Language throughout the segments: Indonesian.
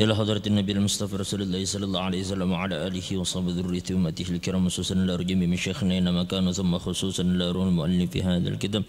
إلى حضرة النبي المصطفى رسول الله صلى الله عليه وسلم وعلى آله وصحبه ذرية أمته الكرام خصوصا رجيم من شيخنا إنما كان ثم خصوصا لأرون المؤلف في هذا الكتاب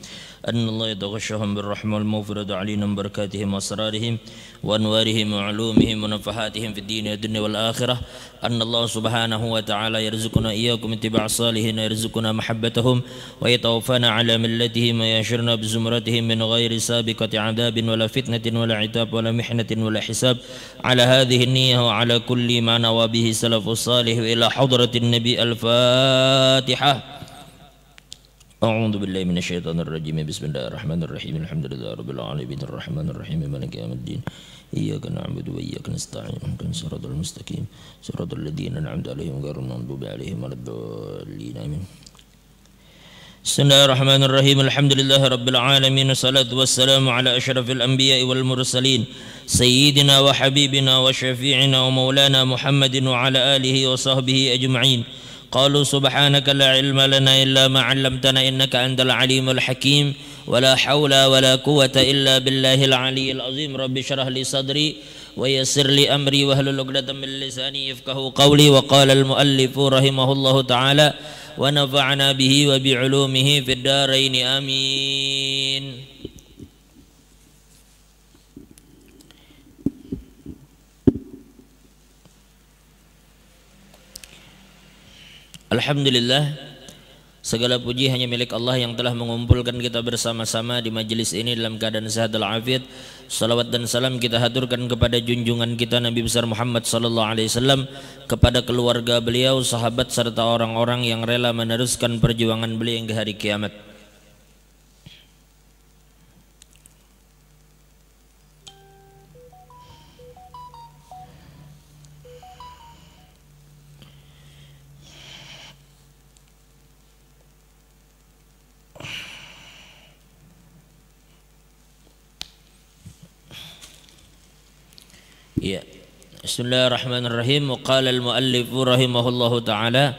أن الله يتغشهم بالرحمة المغفرة علينا من بركاتهم وأسرارهم وأنوارهم وعلومهم ونفحاتهم في الدين والدنيا والآخرة أن الله سبحانه وتعالى يرزقنا إياكم اتباع الصالحين يرزقنا محبتهم ويتوفانا على ملتهم ويأشرنا بزمرتهم من غير سابقة عذاب ولا فتنة ولا عتاب ولا محنة ولا حساب على على هذه النية وعلى كل ما نوى به سلف الصالح إلى حضرة النبي الفاتحة أعوذ بالله من الشيطان الرجيم بسم الله الرحمن الرحيم الحمد لله رب العالمين الرحمن الرحيم مالك يوم الدين إياك نعبد وإياك نستعين اهدنا الصراط المستقيم صراط الذين أنعمت عليهم غير المغضوب عليهم ولا الضالين آمين بسم الله الرحمن الرحيم الحمد لله رب العالمين والصلاة والسلام على أشرف الأنبياء والمرسلين سيدنا وحبيبنا وشفيعنا ومولانا محمد وعلى آله وصحبه أجمعين قالوا سبحانك لا علم لنا إلا ما علمتنا إنك أنت العليم الحكيم ولا حول ولا قوة إلا بالله العلي العظيم رب اشرح لي صدري ويسر لي أمري وأهل عقدة من لساني يفقه قولي وقال المؤلف رحمه الله تعالى ونفعنا به وبعلومه في الدارين آمين Alhamdulillah segala puji hanya milik Allah yang telah mengumpulkan kita bersama-sama di majelis ini dalam keadaan sehat walafiat. Salawat dan salam kita haturkan kepada junjungan kita Nabi besar Muhammad sallallahu alaihi wasallam, kepada keluarga beliau, sahabat serta orang-orang yang rela meneruskan perjuangan beliau hingga hari kiamat. Ya. Bismillahirrahmanirrahim. Qala al-muallif rahimahullahu taala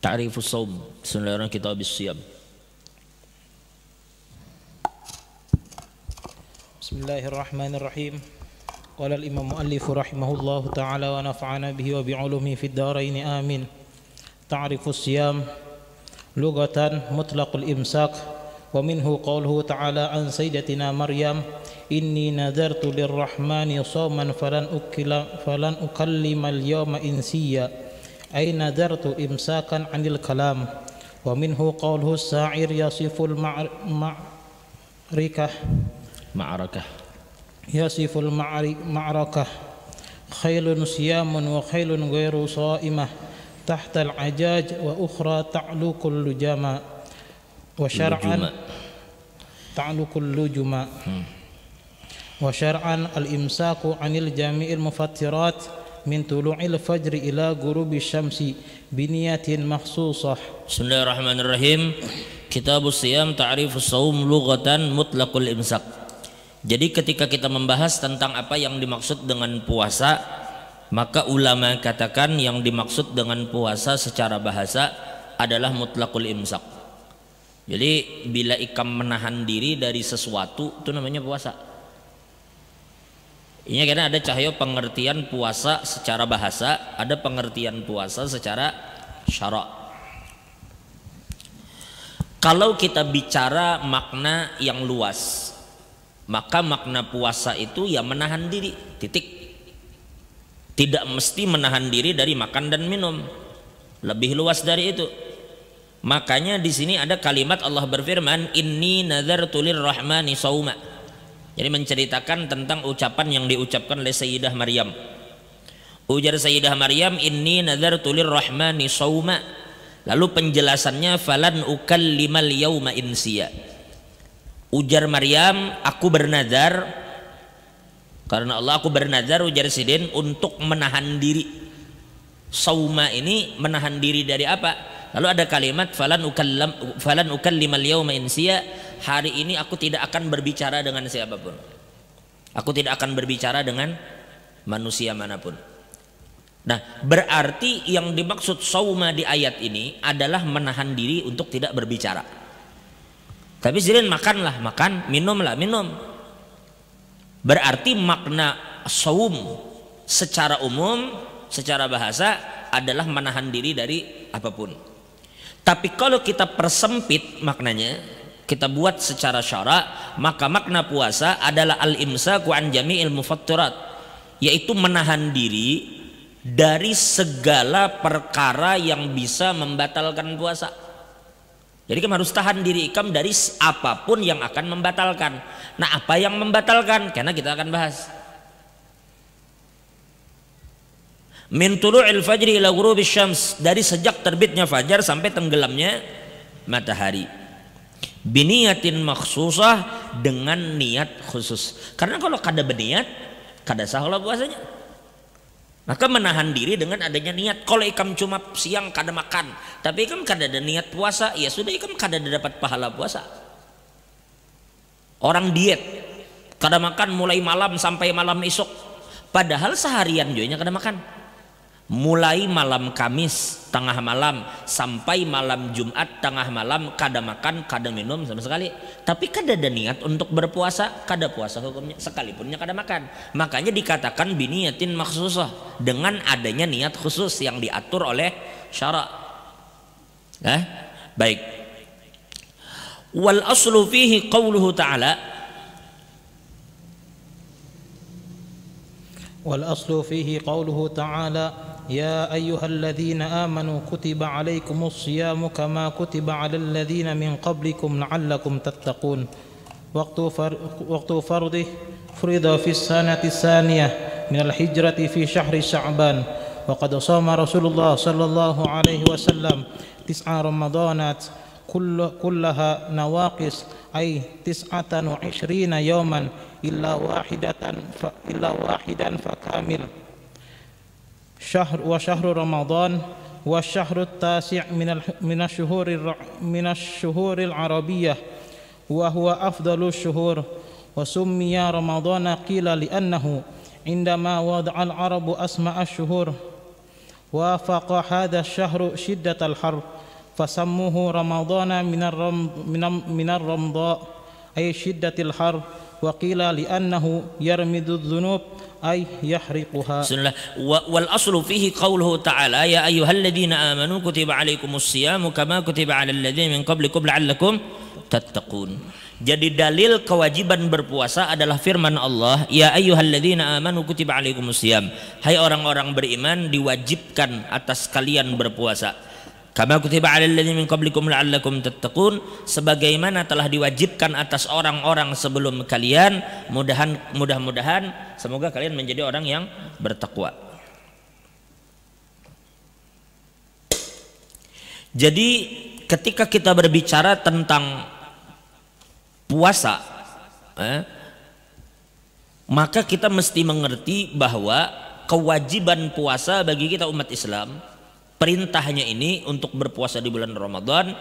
تعريف الصوم بسم الله الرحمن كتاب الصيام بسم الله الرحمن الرحيم قال الإمام مؤلف رحمه الله تعالى ونفعنا به وبعلومه في الدارين آمين تعرف الصيام لغة مطلق الإمساك ومنه قوله تعالى عن سيدتنا مريم إني نذرت للرحمن صوما فلن أكل فلن أكلم اليوم إنسيا أي نذرت إمساكا عن الكلام ومنه قوله الساعر يصف المعركة معركة يصف المعركة خيل صيام وخيل غير صائمة تحت العجاج وأخرى تعلو كل جمع وشرعا تعلو كل جمع وشرعا الإمساك عن الجميع المفترات من طلوع الفجر إلى غروب الشمس بنية مخصوصة بسم الله الرحمن الرحيم كتاب الصيام تعريف الصوم لغة مطلق الإمساك Jadi ketika kita membahas tentang apa yang dimaksud dengan puasa, maka ulama katakan yang dimaksud dengan puasa secara bahasa adalah mutlakul imsak. Jadi bila ikam menahan diri dari sesuatu itu namanya puasa. Ini karena ada cahaya pengertian puasa secara bahasa, ada pengertian puasa secara syarak. Kalau kita bicara makna yang luas, maka makna puasa itu ya menahan diri, titik. Tidak mesti menahan diri dari makan dan minum. Lebih luas dari itu. Makanya di sini ada kalimat Allah berfirman, ini nazar tulir rahmani sauma." Jadi menceritakan tentang ucapan yang diucapkan oleh Sayyidah Maryam. Ujar Sayyidah Maryam, ini nazar tulir rahmani sauma." Lalu penjelasannya falan ukal lima liyau yauma insiya. Ujar Maryam, aku bernazar karena Allah aku bernazar ujar Sidin untuk menahan diri. Sauma ini menahan diri dari apa? Lalu ada kalimat falan ukallam falan ukallimal yauma insiya, hari ini aku tidak akan berbicara dengan siapapun. Aku tidak akan berbicara dengan manusia manapun. Nah, berarti yang dimaksud sauma di ayat ini adalah menahan diri untuk tidak berbicara. Tapi Zilin makanlah, makan, minumlah, minum. Berarti makna saum secara umum, secara bahasa adalah menahan diri dari apapun. Tapi kalau kita persempit maknanya, kita buat secara syara, maka makna puasa adalah al-imsaku an jami'il mufatturat, yaitu menahan diri dari segala perkara yang bisa membatalkan puasa jadi kamu harus tahan diri ikam dari apapun yang akan membatalkan. Nah, apa yang membatalkan? Karena kita akan bahas. Min tulu'il fajri ila syams, dari sejak terbitnya fajar sampai tenggelamnya matahari. Biniyatin maksusah dengan niat khusus. Karena kalau kada berniat, kada sah puasanya. Maka menahan diri dengan adanya niat. Kalau ikam cuma siang kada makan, tapi ikam kada ada niat puasa, ya sudah ikam kada ada dapat pahala puasa. Orang diet, kada makan mulai malam sampai malam esok. Padahal seharian juga kada makan mulai malam Kamis tengah malam sampai malam Jumat tengah malam kada makan kada minum sama sekali tapi kada ada niat untuk berpuasa kada puasa hukumnya sekalipunnya kada makan makanya dikatakan biniatin maksusah dengan adanya niat khusus yang diatur oleh syarat. eh? baik wal aslu fihi qawluhu ta'ala aslu fihi qauluhu taala. يا أيها الذين آمنوا كتب عليكم الصيام كما كتب على الذين من قبلكم لعلكم تتقون وقت فرضه فرض في السنة الثانية من الحجرة في شهر شعبان وقد صام رسول الله صلى الله عليه وسلم تسع رمضانات كل كلها نواقص أي تسعة وعشرين يوما إلا واحدة إلا واحدا فكامل شهر وشهر رمضان والشهر التاسع من من الشهور من الشهور العربية وهو أفضل الشهور وسمي رمضان قيل لأنه عندما وضع العرب أسماء الشهور وافق هذا الشهر شدة الحر فسموه رمضان من الرمض من من الرمضاء أي شدة الحر وقيل لأنه يرمد الذنوب أي يحرقها بسم الله والأصل فيه قوله تعالى يا أيها الذين آمنوا كتب عليكم الصيام كما كتب على الذين من قبلكم لعلكم تتقون Jadi dalil kewajiban berpuasa adalah firman Allah, "Ya ayyuhalladzina amanu kutiba alaikumusiyam." Hai orang-orang beriman, diwajibkan atas kalian berpuasa. Kama kutiba min qablikum la'allakum tattaqun sebagaimana telah diwajibkan atas orang-orang sebelum kalian mudahan mudah-mudahan semoga kalian menjadi orang yang bertakwa. Jadi ketika kita berbicara tentang puasa eh, maka kita mesti mengerti bahwa kewajiban puasa bagi kita umat Islam perintahnya ini untuk berpuasa di bulan Ramadan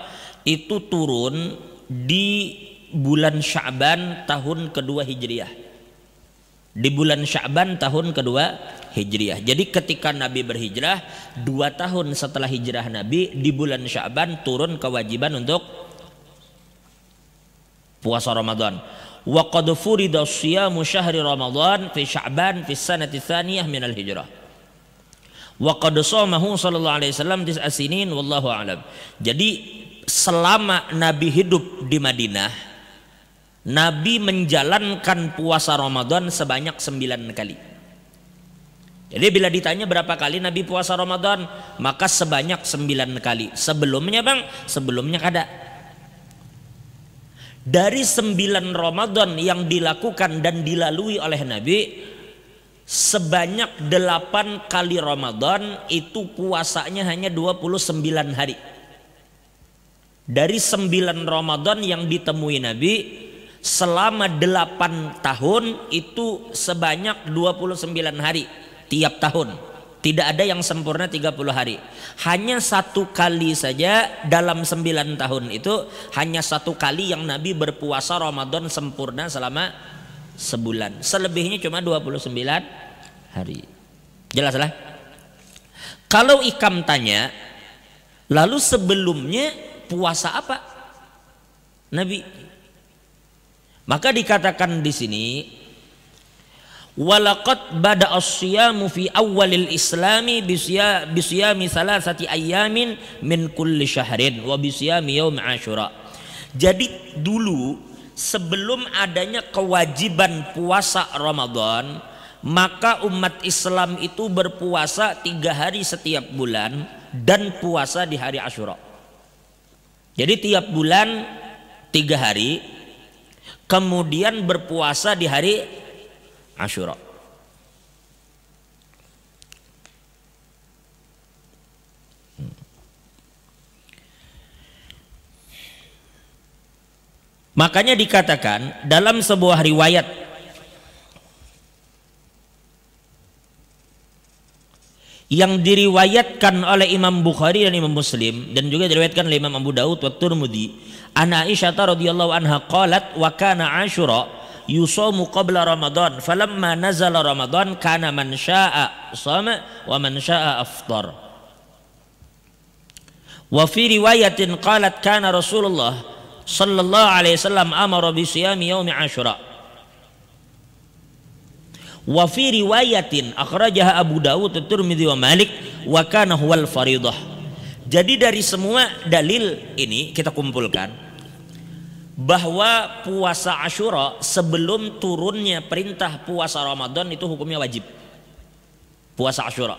itu turun di bulan Sya'ban tahun kedua Hijriah. Di bulan Sya'ban tahun kedua Hijriah. Jadi ketika Nabi berhijrah, dua tahun setelah hijrah Nabi, di bulan Sya'ban turun kewajiban untuk puasa Ramadan. Wa qad furida syahri Ramadan fi Sya'ban fi sanati tsaniyah al hijrah wa qad sallallahu alaihi wasallam Asinin, wallahu alam. Jadi selama Nabi hidup di Madinah Nabi menjalankan puasa Ramadan sebanyak sembilan kali. Jadi bila ditanya berapa kali Nabi puasa Ramadan, maka sebanyak sembilan kali. Sebelumnya bang, sebelumnya kada. Dari sembilan Ramadan yang dilakukan dan dilalui oleh Nabi, sebanyak 8 kali Ramadan itu puasanya hanya 29 hari. Dari 9 Ramadan yang ditemui Nabi selama 8 tahun itu sebanyak 29 hari tiap tahun. Tidak ada yang sempurna 30 hari. Hanya satu kali saja dalam 9 tahun itu hanya satu kali yang Nabi berpuasa Ramadan sempurna selama sebulan. Selebihnya cuma 29 hari. Jelaslah. Kalau ikam tanya, lalu sebelumnya puasa apa? Nabi. Maka dikatakan di sini walakat bada asyamu fi awalil islami bisya salah sati ayamin min kulli syahrin wa bisyami yaum asyura. Jadi dulu sebelum adanya kewajiban puasa Ramadan maka umat Islam itu berpuasa tiga hari setiap bulan dan puasa di hari Ashura. Jadi tiap bulan tiga hari, kemudian berpuasa di hari Ashura. Makanya dikatakan dalam sebuah riwayat yang diriwayatkan oleh Imam Bukhari dan Imam Muslim dan juga diriwayatkan oleh Imam Abu Daud wa Turmudi an Aisyah radhiyallahu anha qalat wa kana Ashura yusamu qabla Ramadan falamma nazala Ramadan kana man syaa'a sama wa man syaa'a aftar wa fi riwayatin qalat kana Rasulullah sallallahu alaihi wasallam amara bi siyami yaumi asyura wa fi riwayatin akhrajaha Abu Dawud Tirmidzi wa Malik wa kana huwal faridah jadi dari semua dalil ini kita kumpulkan bahwa puasa Asyura sebelum turunnya perintah puasa Ramadan itu hukumnya wajib puasa Asyura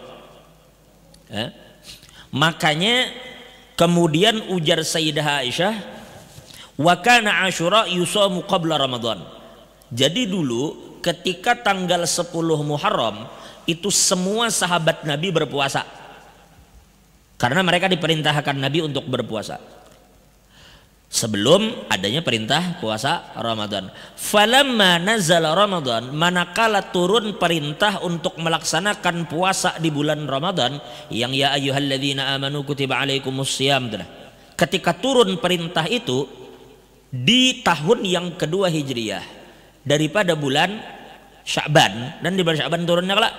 eh? makanya kemudian ujar Sayyidah Aisyah Wa kana Asyura yusamu qabla Ramadan. Jadi dulu ketika tanggal 10 Muharram itu semua sahabat Nabi berpuasa. Karena mereka diperintahkan Nabi untuk berpuasa. Sebelum adanya perintah puasa Ramadan. Falamma nazala Ramadan, manakala turun perintah untuk melaksanakan puasa di bulan Ramadan yang ya ayyuhalladzina amanu kutiba alaikumus Ketika turun perintah itu, di tahun yang kedua Hijriah daripada bulan Sya'ban dan di bulan Sya'ban turunnya kelak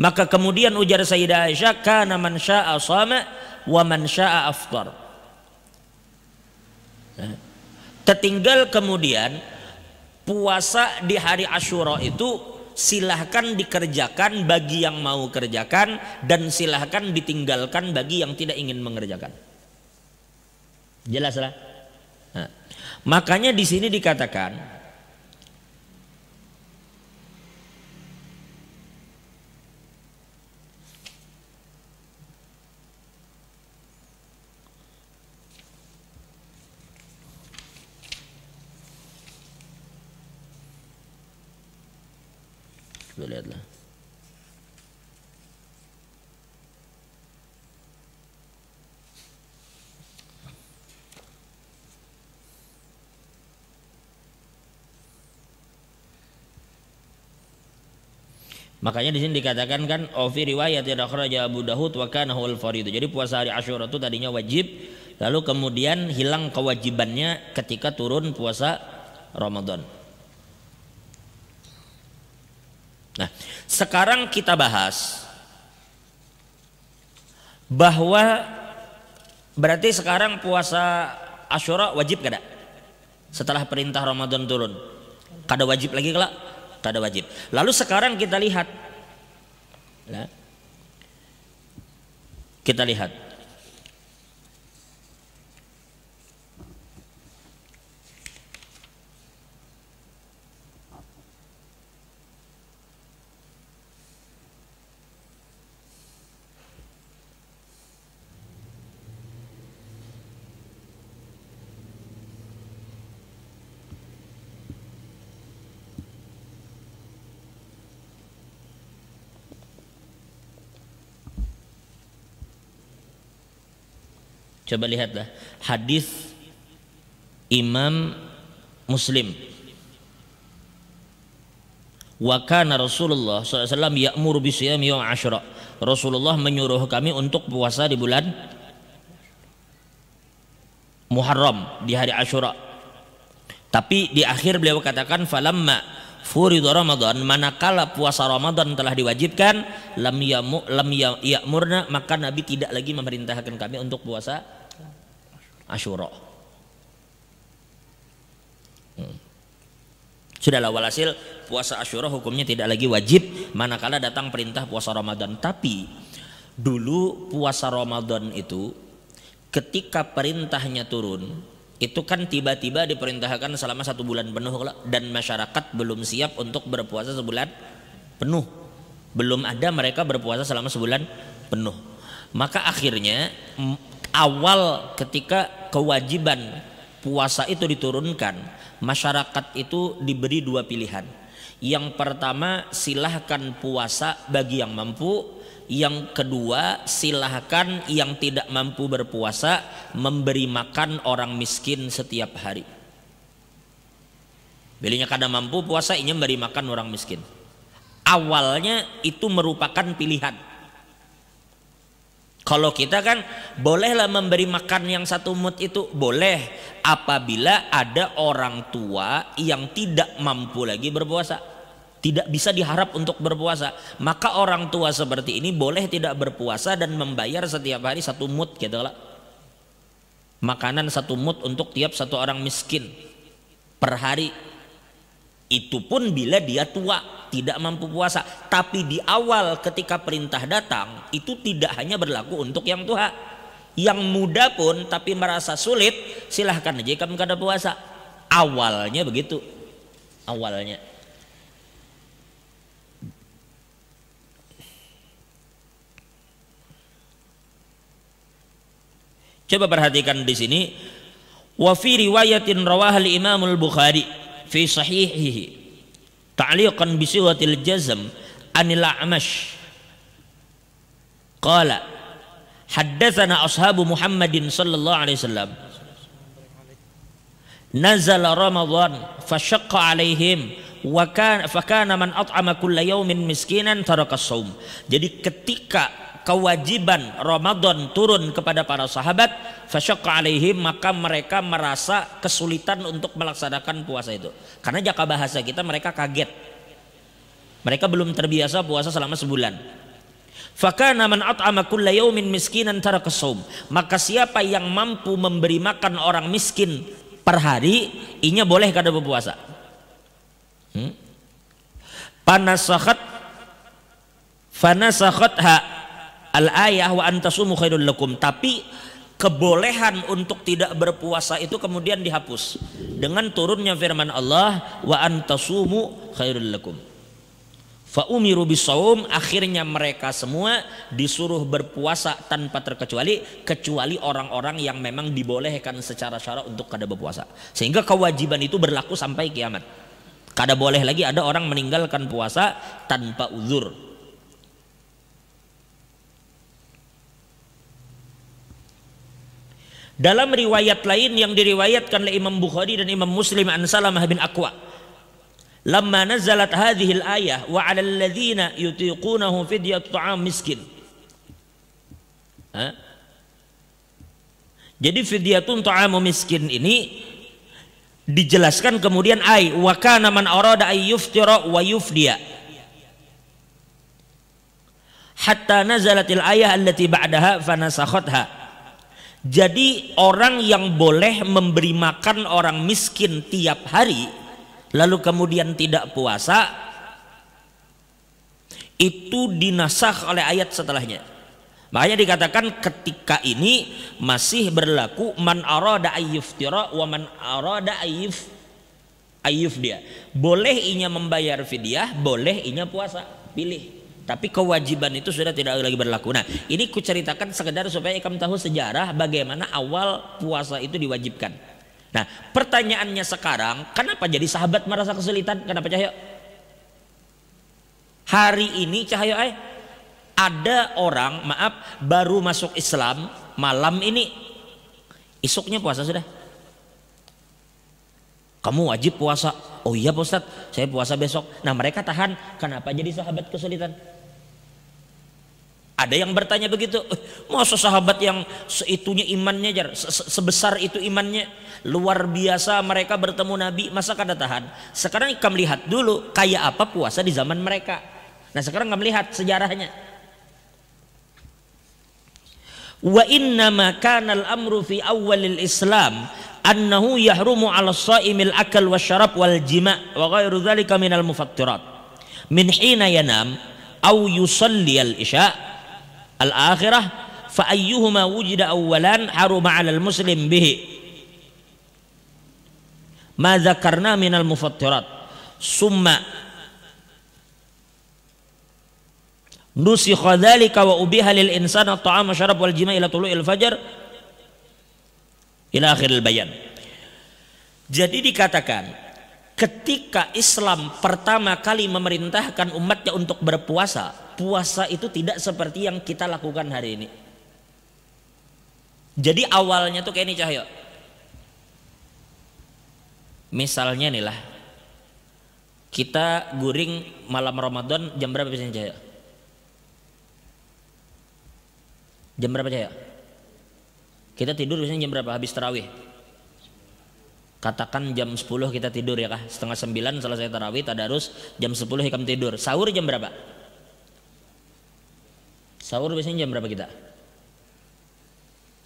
maka kemudian ujar Sayyidah Aisyah kana man syaa shama wa man syaa aftar eh. tertinggal kemudian puasa di hari Asyura itu silahkan dikerjakan bagi yang mau kerjakan dan silahkan ditinggalkan bagi yang tidak ingin mengerjakan Jelaslah. Makanya di sini dikatakan Lihatlah. Makanya di sini dikatakan kan ofi riwayat raja Abu Dawud wa kana huwal itu. Jadi puasa hari Asyura itu tadinya wajib lalu kemudian hilang kewajibannya ketika turun puasa Ramadan. Nah, sekarang kita bahas bahwa berarti sekarang puasa Asyura wajib kada? Setelah perintah Ramadan turun. Kada wajib lagi kelak? tak ada wajib. Lalu sekarang kita lihat, kita lihat Coba lihatlah hadis Imam Muslim. Wa kana Rasulullah SAW ya'muru bisiyami yawm asyra. Rasulullah menyuruh kami untuk puasa di bulan Muharram di hari Asyura. Tapi di akhir beliau katakan falamma furidu Ramadan manakala puasa Ramadan telah diwajibkan lam yamu lam ya-, ya'murna maka Nabi tidak lagi memerintahkan kami untuk puasa Asyura. Hmm. Sudahlah walhasil puasa Asyura hukumnya tidak lagi wajib manakala datang perintah puasa Ramadan. Tapi dulu puasa Ramadan itu ketika perintahnya turun itu kan tiba-tiba diperintahkan selama satu bulan penuh dan masyarakat belum siap untuk berpuasa sebulan penuh belum ada mereka berpuasa selama sebulan penuh maka akhirnya awal ketika kewajiban puasa itu diturunkan, masyarakat itu diberi dua pilihan. Yang pertama, silahkan puasa bagi yang mampu. Yang kedua, silahkan yang tidak mampu berpuasa memberi makan orang miskin setiap hari. Belinya kada mampu puasa, ini memberi makan orang miskin. Awalnya itu merupakan pilihan kalau kita kan bolehlah memberi makan yang satu mut itu boleh apabila ada orang tua yang tidak mampu lagi berpuasa. Tidak bisa diharap untuk berpuasa, maka orang tua seperti ini boleh tidak berpuasa dan membayar setiap hari satu mut gitu lah. Makanan satu mut untuk tiap satu orang miskin per hari itu pun bila dia tua, tidak mampu puasa. Tapi di awal ketika perintah datang, itu tidak hanya berlaku untuk yang tua. Yang muda pun tapi merasa sulit, silahkan aja kamu kada puasa. Awalnya begitu. Awalnya. Coba perhatikan di sini. Wa fi riwayatin rawahal Imamul Bukhari في صحيحه تعليقا بصيغة الجزم عن الأعمش قال حدثنا أصحاب محمد صلى الله عليه وسلم نزل رمضان فشق عليهم وكان فكان من أطعم كل يوم مسكينا ترك الصوم Jadi ketika kewajiban Ramadan turun kepada para sahabat alaihim maka mereka merasa kesulitan untuk melaksanakan puasa itu karena jaka bahasa kita mereka kaget mereka belum terbiasa puasa selama sebulan fakana man at'ama kulla miskinan taraka maka siapa yang mampu memberi makan orang miskin per hari inya boleh kada berpuasa hmm? panasakhat fanasakhatha al-ayah wa antasumu khairul lakum. Tapi kebolehan untuk tidak berpuasa itu kemudian dihapus dengan turunnya firman Allah wa antasumu khairul lakum. Fa umiru bisawum akhirnya mereka semua disuruh berpuasa tanpa terkecuali kecuali orang-orang yang memang dibolehkan secara syarat untuk kada berpuasa. Sehingga kewajiban itu berlaku sampai kiamat. Kada boleh lagi ada orang meninggalkan puasa tanpa uzur. Dalam riwayat lain yang diriwayatkan oleh Imam Bukhari dan Imam Muslim an Salamah bin Aqwa. Lamma nazalat hadhil ayah wa ala alladhina yutiqunahu fidyat ta'am miskin. Hah? Jadi fidyatun ta'amu miskin ini dijelaskan kemudian ai wa kana man arada ay yuftira wa yufdiya hatta nazalatil ayah allati ba'daha fanasakhatha jadi orang yang boleh memberi makan orang miskin tiap hari lalu kemudian tidak puasa itu dinasah oleh ayat setelahnya. Makanya dikatakan ketika ini masih berlaku man arada ayyuftira wa man arada ayyuf ayyuf dia. Boleh inya membayar fidyah, boleh inya puasa, pilih. Tapi kewajiban itu sudah tidak lagi berlaku. Nah, ini kuceritakan sekedar supaya kamu tahu sejarah bagaimana awal puasa itu diwajibkan. Nah, pertanyaannya sekarang, kenapa jadi sahabat merasa kesulitan? Kenapa Cahyo? Hari ini Cahyo eh ada orang, maaf, baru masuk Islam malam ini. Isuknya puasa sudah. Kamu wajib puasa. Oh iya Pak Ustadz, saya puasa besok. Nah mereka tahan. Kenapa jadi sahabat kesulitan? Ada yang bertanya begitu, eh, masa sahabat yang seitunya imannya jar, se sebesar itu imannya luar biasa mereka bertemu Nabi masa kada tahan. Sekarang kamu lihat dulu kayak apa puasa di zaman mereka. Nah sekarang kamu lihat sejarahnya. Wa innama ma kana al-amru fi awalil Islam annahu yahrumu 'ala sa'imil akal wa syarab wal jima' wa ghairu dhalika minal mufattirat min hina yanam au yusalli al-isya' al-akhirah fa ayyuhuma wujida awwalan haruma 'alal muslim bihi ma dzakarna minal mufattirat summa nusikha dzalika wa ubiha lil insani insana ta'am syarab wal jima ila tulu'il fajar ila akhiril bayan jadi dikatakan ketika Islam pertama kali memerintahkan umatnya untuk berpuasa puasa itu tidak seperti yang kita lakukan hari ini. Jadi awalnya tuh kayak ini Cahyo. Misalnya nih lah. Kita guring malam Ramadan jam berapa biasanya Cahyo? Jam berapa Cahyo? Kita tidur biasanya jam berapa habis terawih? Katakan jam 10 kita tidur ya kah? Setengah 9 selesai tarawih, tadarus, jam 10 hikam tidur. Sahur jam berapa? Sahur biasanya jam berapa kita?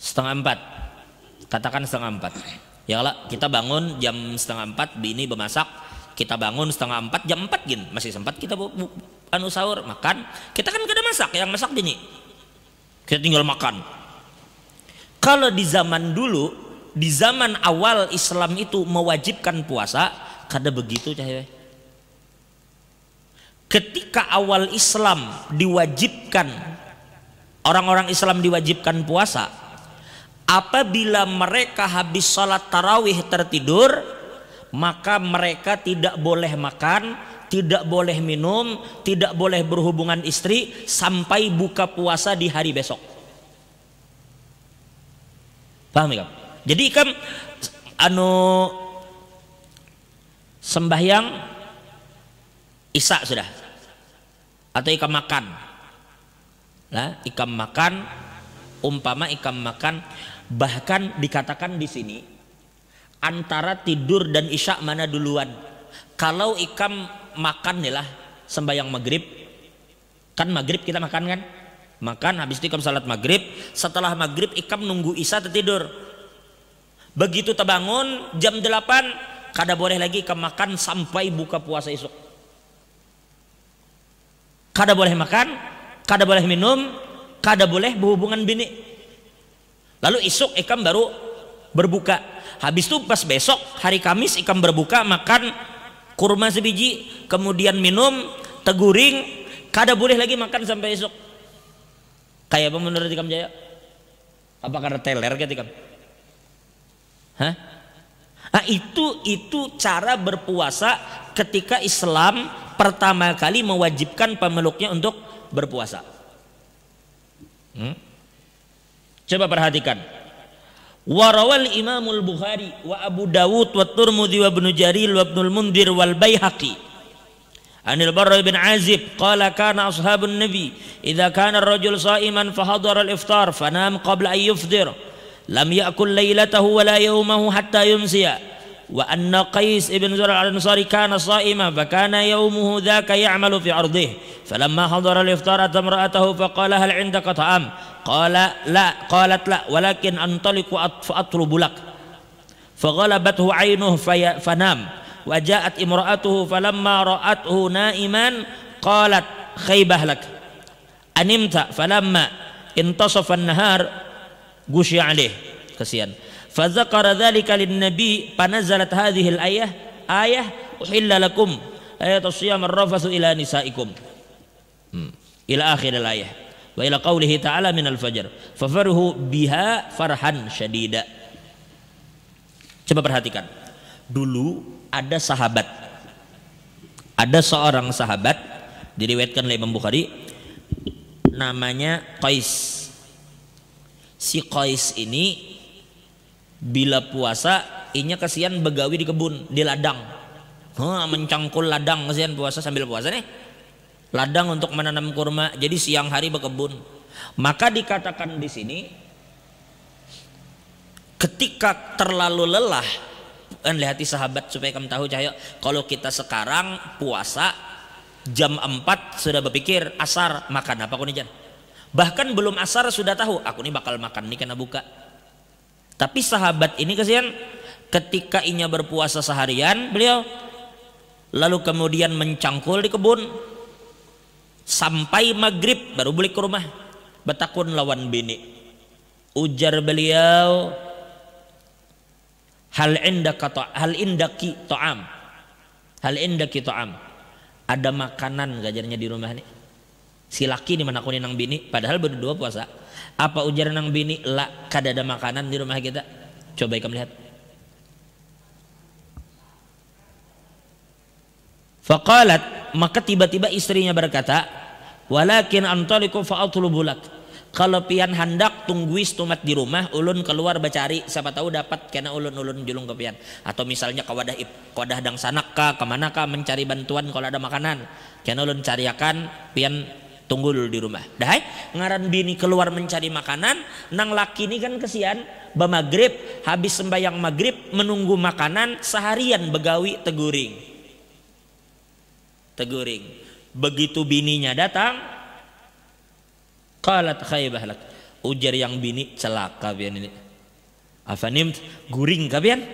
Setengah empat. Katakan setengah empat. Ya Allah, kita bangun jam setengah empat, bini bemasak, kita bangun setengah empat, jam empat gin, masih sempat kita bu, bu, anu sahur makan. Kita kan kada masak, yang masak bini. Kita tinggal makan. Kalau di zaman dulu, di zaman awal Islam itu mewajibkan puasa, kada begitu cahaya. Ketika awal Islam diwajibkan orang-orang Islam diwajibkan puasa apabila mereka habis sholat tarawih tertidur maka mereka tidak boleh makan tidak boleh minum tidak boleh berhubungan istri sampai buka puasa di hari besok paham ya jadi kan anu sembahyang isak sudah atau ikan makan lah ikam makan umpama ikam makan bahkan dikatakan di sini antara tidur dan isya mana duluan kalau ikam makan nih lah sembahyang maghrib kan maghrib kita makan kan makan habis itu ikam salat maghrib setelah maghrib ikam nunggu isya tertidur begitu terbangun jam 8 kada boleh lagi ikam makan sampai buka puasa esok kada boleh makan kada boleh minum kada boleh berhubungan bini lalu isuk ikam baru berbuka habis itu pas besok hari Kamis ikam berbuka makan kurma sebiji kemudian minum teguring kada boleh lagi makan sampai esok kayak apa menurut ikam jaya apa karena teler gitu ketika hah nah, itu itu cara berpuasa ketika Islam pertama kali mewajibkan pemeluknya untuk berpuasa. Hmm? Coba perhatikan. Warawal Imamul Bukhari wa Abu Dawud wa Turmudi wa Ibnu Jarir wa Ibnu Mundhir wal Baihaqi. Anil Barra bin Azib qala kana ashabun nabi idza kana ar-rajul sa'iman fa hadara al-iftar fa nam qabla an yufdir lam ya'kul laylatahu wa la yawmahu hatta yumsiya وأن قيس بن زرع الأنصاري كان صائما فكان يومه ذاك يعمل في أرضه فلما حضر الإفطار أتى امرأته فقال هل عندك طعام قال لا قالت لا ولكن أنطلق فأطلب لك فغلبته عينه فنام وجاءت امرأته فلما رأته نائما قالت خيبة لك أنمت فلما انتصف النهار غشي عليه كسيان Fadzakara dzalika lin-nabi panazalat hadhil ayah ayah uhilla lakum ayat asyam arrafasu ila nisaikum. Hmm. Ila akhir al-ayah. Wa ila qawlihi ta'ala min al-fajr. Fafarhu biha farhan syadida. Coba perhatikan. Dulu ada sahabat. Ada seorang sahabat diriwayatkan oleh Imam Bukhari namanya Qais. Si Qais ini Bila puasa, inya kasihan begawi di kebun, di ladang. mencangkul ladang kasihan puasa sambil puasa nih. Ladang untuk menanam kurma, jadi siang hari berkebun. Maka dikatakan di sini ketika terlalu lelah kan lihati sahabat supaya kamu tahu cahyo kalau kita sekarang puasa jam 4 sudah berpikir asar makan apa kau nih bahkan belum asar sudah tahu aku nih bakal makan nih karena buka tapi sahabat ini kasihan ketika inya berpuasa seharian beliau lalu kemudian mencangkul di kebun sampai maghrib baru balik ke rumah betakun lawan bini ujar beliau hal indak kata hal indaki to'am hal indaki to'am ada makanan gajarnya di rumah nih si laki di mana nang bini padahal berdua puasa apa ujar nang bini lah kada ada makanan di rumah kita? Coba ikam lihat. Faqalat maka tiba-tiba istrinya berkata, "Walakin antaliku bulak Kalau pian handak tungguis tumat di rumah, ulun keluar bacari, siapa tahu dapat kena ulun-ulun julung ke pian. Atau misalnya ke wadah ke wadah dang sanak kemana ka mencari bantuan kalau ada makanan. Kena ulun cariakan pian tunggu dulu di rumah dahai ngaran bini keluar mencari makanan nang laki ini kan kesian ba maghrib habis sembahyang maghrib menunggu makanan seharian begawi teguring teguring begitu bininya datang kalat khaybah lak ujar yang bini celaka bian ini Apa afanim guring kabian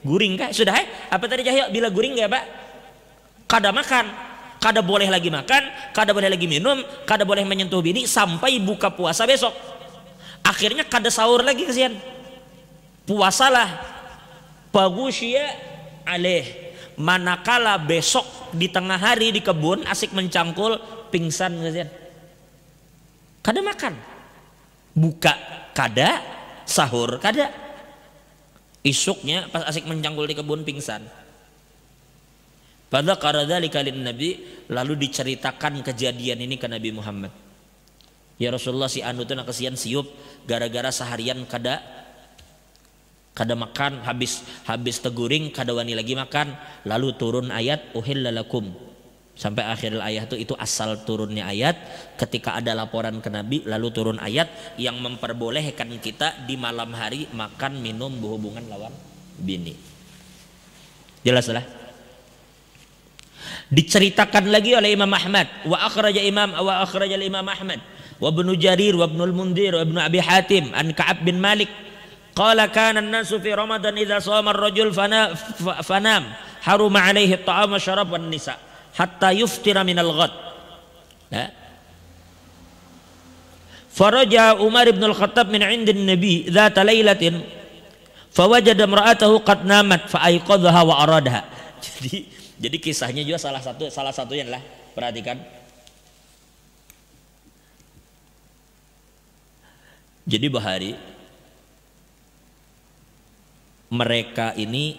guring kah sudah hai apa tadi cahyok? bila guring gak pak kada makan kada boleh lagi makan, kada boleh lagi minum, kada boleh menyentuh bini sampai buka puasa besok. Akhirnya kada sahur lagi kasihan. Puasalah pagusia aleh. Manakala besok di tengah hari di kebun asik mencangkul pingsan kasihan. Kada makan. Buka kada, sahur kada. Isuknya pas asik mencangkul di kebun pingsan pada karadhalika lin Nabi lalu diceritakan kejadian ini ke Nabi Muhammad. Ya Rasulullah si anu teh kesian siup gara-gara seharian kada kada makan habis habis teguring kada wani lagi makan lalu turun ayat uhillalakum sampai akhir ayat itu itu asal turunnya ayat ketika ada laporan ke Nabi lalu turun ayat yang memperbolehkan kita di malam hari makan minum berhubungan lawan bini jelas lah Diceritakan lagi oleh Imam Ahmad, wa akhraja Imam wa akhraja Imam Ahmad wa Ibnu Jarir wa Ibnu Al-Mundhir wa Ibnu Abi Hatim an Ka'ab bin Malik qala kana an-nasu fi Ramadan idza shama ar-rajul fana fanam haruma alaihi at-ta'am wa syarab wan nisa hatta yuftira min al-ghad. Faraja Umar ibn al-Khattab min 'indin Nabi fawajada imra'atahu qad namat fa ayqadhaha wa aradaha. Jadi jadi kisahnya juga salah satu salah satunya adalah perhatikan. Jadi Bahari mereka ini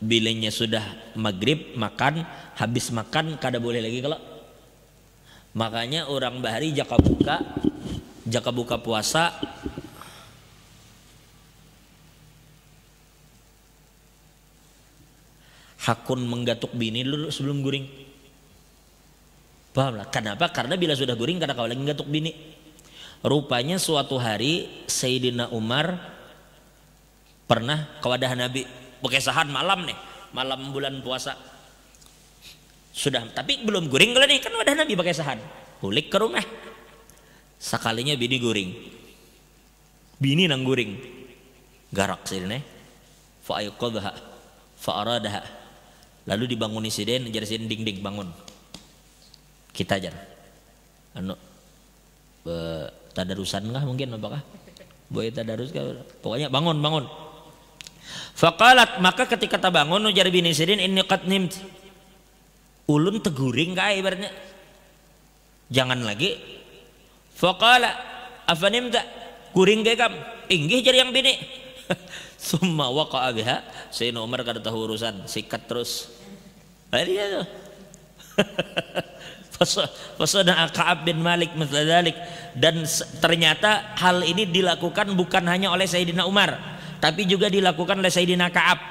bilenya sudah maghrib makan habis makan kada boleh lagi kalau makanya orang bahari jaka buka jaka buka puasa hakun menggatuk bini dulu sebelum guring. Paham lah. Kenapa? Karena bila sudah guring karena kau lagi menggatuk bini. Rupanya suatu hari Sayyidina Umar pernah kawadah Nabi. Pekesahan malam nih, malam bulan puasa. Sudah, tapi belum guring kalau nih kan wadah Nabi pakai sahan. Pulik ke rumah. Sekalinya bini guring. Bini nang guring. Garak sini nih. Fa'ayqadha Fa'aradha lalu dibangun insiden, Den jar ding ding bangun kita ajar. anu be, tadarusan kah mungkin apakah boy tadarus kah pokoknya bangun bangun Fakalat maka ketika bangun ujar bin insiden ini kat nimt ulun teguring kah ibaratnya jangan lagi Fakala afanimta kuring gak kam inggih jadi yang bini Summa waqa'a biha Sayyidina Umar kada tahu urusan sikat terus. Nah, dia tuh. Fasana Ka'ab bin Malik dalik dan ternyata hal ini dilakukan bukan hanya oleh Sayyidina Umar tapi juga dilakukan oleh Sayyidina Ka'ab.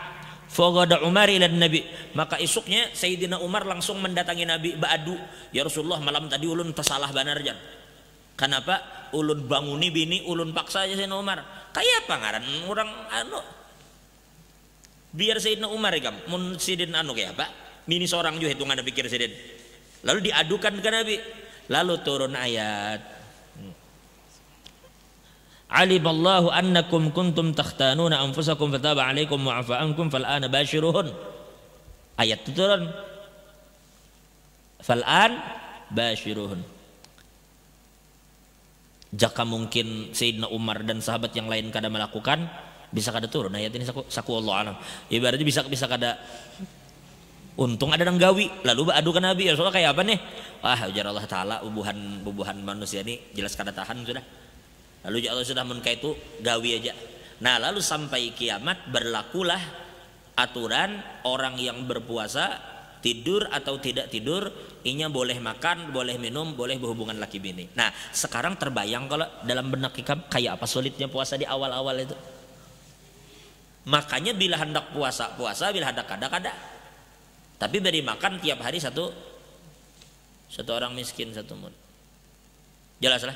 Faghada Umar ila Nabi. Maka isuknya Sayyidina Umar langsung mendatangi Nabi Ba'adu, "Ya Rasulullah, malam tadi ulun tersalah banar jan." Kenapa? Ulun banguni bini, ulun paksa aja Sayyidina Umar kaya apa ngaran orang anu biar Sayyidina Umar ikam ya, mun sidin anu kayak apa mini seorang juga hitungan ada pikir sidin lalu diadukan ke Nabi lalu turun ayat hmm. alim annakum kuntum takhtanuna anfusakum fataba alaikum wa afa ankum fal'ana bashiruhun ayat itu turun fal'an bashiruhun jaka mungkin Sayyidina Umar dan sahabat yang lain kada melakukan bisa kada turun ayat nah, ini saku, Allah alam ibaratnya bisa bisa kada untung ada gawi lalu adu ke Nabi ya soalnya kayak apa nih Wah ujar Allah Ta'ala bubuhan bubuhan manusia ini jelas kada tahan sudah lalu ya Allah sudah menkait itu gawi aja nah lalu sampai kiamat berlakulah aturan orang yang berpuasa tidur atau tidak tidur, inya boleh makan, boleh minum, boleh berhubungan laki bini. Nah, sekarang terbayang kalau dalam benak ikam kayak apa sulitnya puasa di awal-awal itu. Makanya bila hendak puasa, puasa bila hendak kada kada. Tapi beri makan tiap hari satu satu orang miskin satu mun. Jelas lah.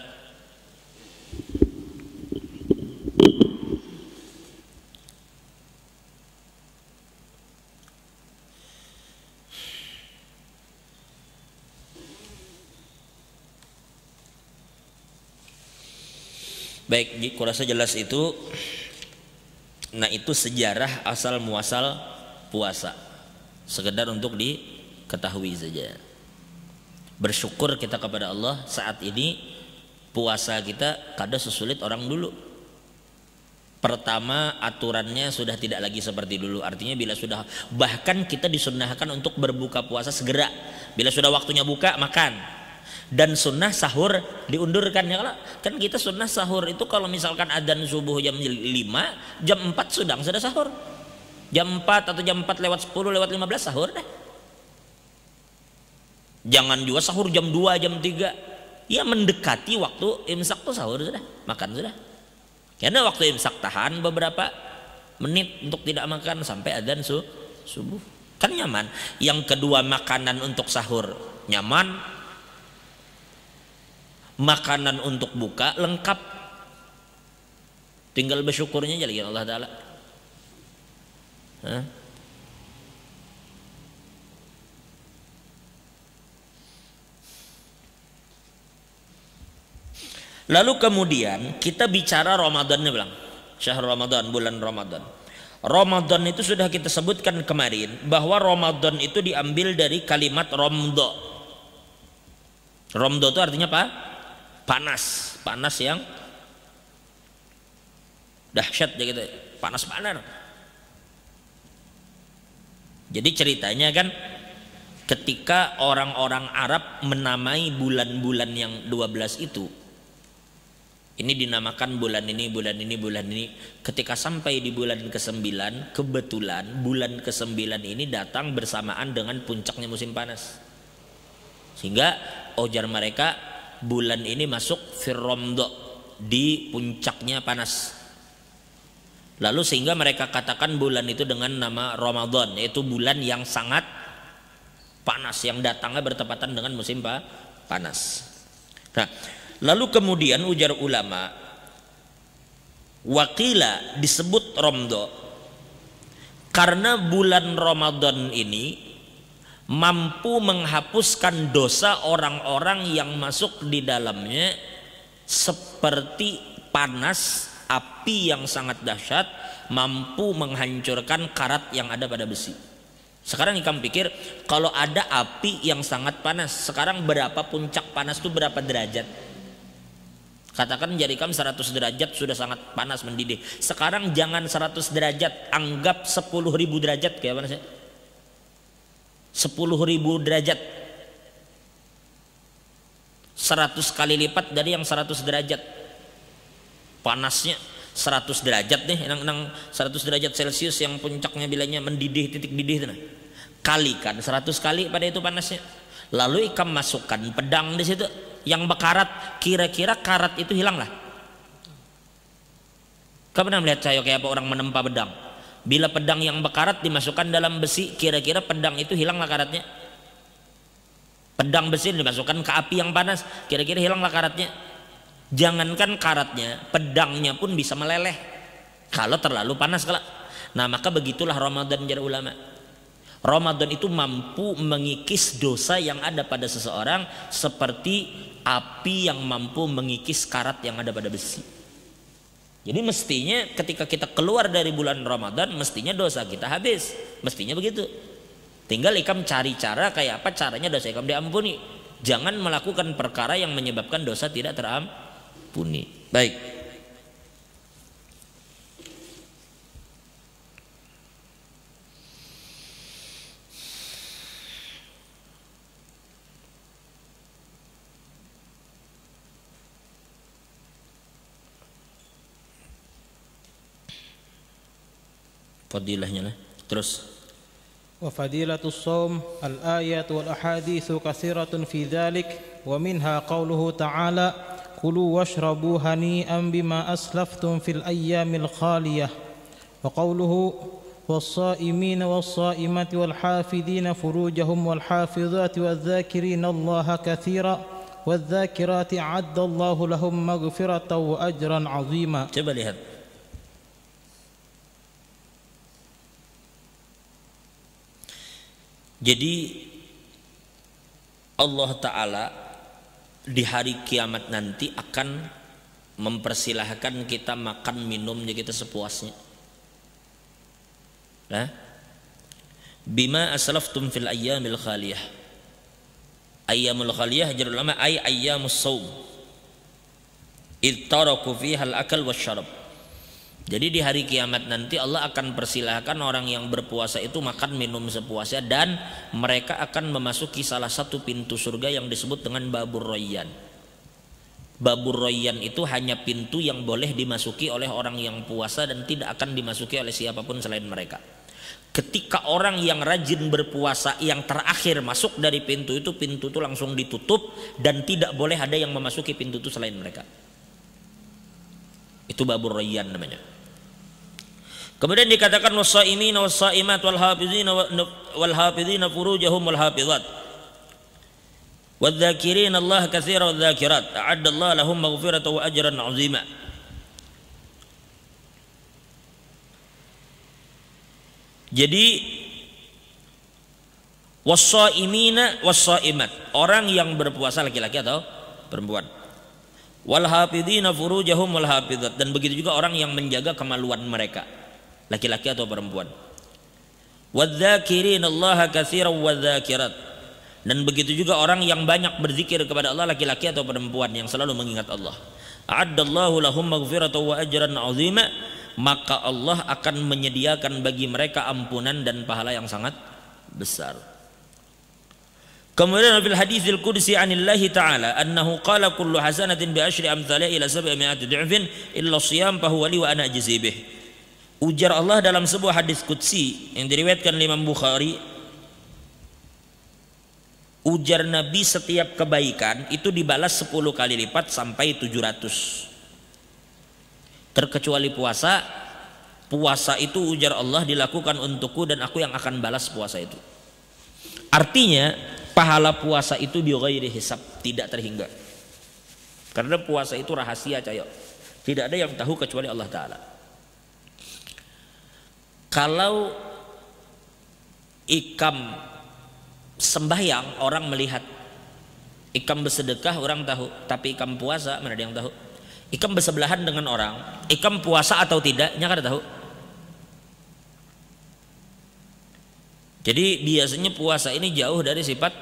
Baik, kurasa jelas itu. Nah, itu sejarah asal muasal puasa. Sekedar untuk diketahui saja. Bersyukur kita kepada Allah saat ini puasa kita kada sesulit orang dulu. Pertama aturannya sudah tidak lagi seperti dulu. Artinya bila sudah bahkan kita disunnahkan untuk berbuka puasa segera. Bila sudah waktunya buka makan dan sunnah sahur diundurkan ya kalau kan kita sunnah sahur itu kalau misalkan adzan subuh jam 5 jam 4 sudah sudah sahur jam 4 atau jam 4 lewat 10 lewat 15 sahur dah jangan juga sahur jam 2 jam 3 ya mendekati waktu imsak tuh sahur sudah makan sudah karena waktu imsak tahan beberapa menit untuk tidak makan sampai adzan subuh kan nyaman yang kedua makanan untuk sahur nyaman makanan untuk buka lengkap tinggal bersyukurnya aja lagi Allah Ta'ala Lalu kemudian kita bicara Ramadannya bilang syahr Ramadan bulan Ramadan. Ramadan itu sudah kita sebutkan kemarin bahwa Ramadan itu diambil dari kalimat romdo. Romdo itu artinya apa? panas panas yang dahsyat ya gitu panas panas jadi ceritanya kan ketika orang-orang Arab menamai bulan-bulan yang 12 itu ini dinamakan bulan ini, bulan ini, bulan ini. Ketika sampai di bulan ke-9, kebetulan bulan ke-9 ini datang bersamaan dengan puncaknya musim panas. Sehingga ojar mereka bulan ini masuk firromdo di puncaknya panas. Lalu sehingga mereka katakan bulan itu dengan nama Ramadan, yaitu bulan yang sangat panas yang datangnya bertepatan dengan musim panas. Nah, lalu kemudian ujar ulama wakila disebut Romdo karena bulan Ramadan ini mampu menghapuskan dosa orang-orang yang masuk di dalamnya seperti panas api yang sangat dahsyat mampu menghancurkan karat yang ada pada besi. Sekarang ikam pikir kalau ada api yang sangat panas, sekarang berapa puncak panas itu berapa derajat? Katakan jarikan 100 derajat sudah sangat panas mendidih. Sekarang jangan 100 derajat, anggap 10.000 derajat kayak mana sih? 10.000 derajat 100 kali lipat dari yang 100 derajat panasnya 100 derajat nih enang enang 100 derajat celcius yang puncaknya bilanya mendidih titik didih itu nah. kali kan 100 kali pada itu panasnya lalu ikam masukkan pedang di situ yang bekarat kira-kira karat itu hilang lah Kapan pernah melihat cahaya kayak apa orang menempa pedang Bila pedang yang berkarat dimasukkan dalam besi, kira-kira pedang itu hilanglah karatnya. Pedang besi dimasukkan ke api yang panas, kira-kira hilanglah karatnya. Jangankan karatnya, pedangnya pun bisa meleleh kalau terlalu panas kelak. Nah, maka begitulah Ramadan jadi ulama. Ramadan itu mampu mengikis dosa yang ada pada seseorang seperti api yang mampu mengikis karat yang ada pada besi. Jadi mestinya ketika kita keluar dari bulan Ramadan mestinya dosa kita habis. Mestinya begitu. Tinggal ikam cari cara kayak apa caranya dosa ikam diampuni. Jangan melakukan perkara yang menyebabkan dosa tidak terampuni. Baik. fadilahnya lah. Terus وفضيلة الصوم الآيات والأحاديث كثيرة في ذلك ومنها قوله تعالى كلوا واشربوا هنيئا بما أسلفتم في الأيام الخالية وقوله والصائمين والصائمات والحافظين فروجهم والحافظات والذاكرين الله كثيرا والذاكرات أعد الله لهم مغفرة وأجرا عظيما. تبا هذا. Jadi Allah Ta'ala di hari kiamat nanti akan mempersilahkan kita makan minumnya kita sepuasnya. Nah, bima aslaftum fil ayyamil khaliyah. Ayyamul khaliyah jadi ulama ay ayyamus sawm. Ittaraku fiha akal wasyarab. Jadi di hari kiamat nanti Allah akan persilahkan orang yang berpuasa itu makan minum sepuasnya dan mereka akan memasuki salah satu pintu surga yang disebut dengan Babur Royan. Babur Royan itu hanya pintu yang boleh dimasuki oleh orang yang puasa dan tidak akan dimasuki oleh siapapun selain mereka. Ketika orang yang rajin berpuasa yang terakhir masuk dari pintu itu, pintu itu langsung ditutup dan tidak boleh ada yang memasuki pintu itu selain mereka. Itu Babur Royan namanya. Kemudian dikatakan wasaimin wasaimat wal hafizina wal hafizina furujahum wal hafizat. Wadzakirin Allah katsira wadzakirat. A'adda Allah lahum maghfiratan wa ajran 'azima. Jadi wasaimina wasaimat, orang yang berpuasa laki-laki atau perempuan. Wal furujahum wal hafizat dan begitu juga orang yang menjaga kemaluan mereka laki-laki atau perempuan wadzakirin Allah wadzakirat dan begitu juga orang yang banyak berzikir kepada Allah laki-laki atau perempuan yang selalu mengingat Allah Adallahu lahum maghfiratan wa ajran azima maka Allah akan menyediakan bagi mereka ampunan dan pahala yang sangat besar. Kemudian fil hadisil qudsi anillahi ta'ala annahu qala kullu hasanatin bi asyri amthaliha ila sab'i mi'ati du'fin illa siyam fa li wa ana ajzi bih. Ujar Allah dalam sebuah hadis kutsi yang diriwayatkan oleh Imam Bukhari ujar Nabi setiap kebaikan itu dibalas 10 kali lipat sampai 700 terkecuali puasa puasa itu ujar Allah dilakukan untukku dan aku yang akan balas puasa itu artinya pahala puasa itu bighairi hisap tidak terhingga karena puasa itu rahasia cahaya tidak ada yang tahu kecuali Allah Ta'ala kalau ikam sembahyang orang melihat ikam bersedekah orang tahu tapi ikam puasa mana ada yang tahu ikam bersebelahan dengan orang ikam puasa atau tidak tidaknya kan ada tahu jadi biasanya puasa ini jauh dari sifat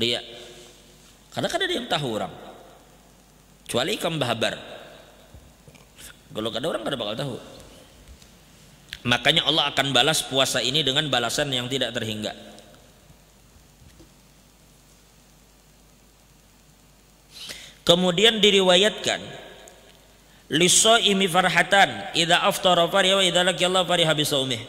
ria karena kan ada yang tahu orang kecuali ikam bahabar kalau kada orang kada bakal tahu Makanya Allah akan balas puasa ini dengan balasan yang tidak terhingga. Kemudian diriwayatkan Liso imi farhatan Ida aftara fariha wa idha laki Allah fariha bisaumih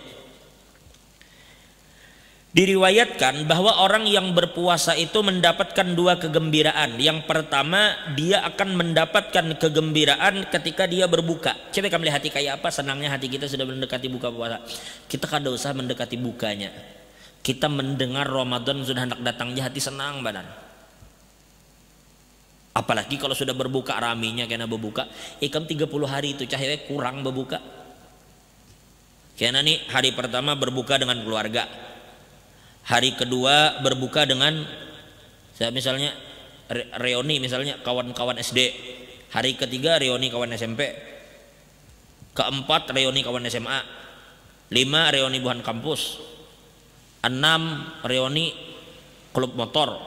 Diriwayatkan bahwa orang yang berpuasa itu mendapatkan dua kegembiraan. Yang pertama, dia akan mendapatkan kegembiraan ketika dia berbuka. Coba kamu lihat hati kayak apa senangnya hati kita sudah mendekati buka puasa. Kita kada usah mendekati bukanya. Kita mendengar Ramadan sudah hendak datangnya hati senang badan. Apalagi kalau sudah berbuka raminya karena berbuka. Ikam eh, 30 hari itu cahaya kurang berbuka. Karena nih hari pertama berbuka dengan keluarga hari kedua berbuka dengan saya misalnya reuni misalnya kawan-kawan SD hari ketiga reuni kawan SMP keempat reuni kawan SMA lima reuni buhan kampus enam reuni klub motor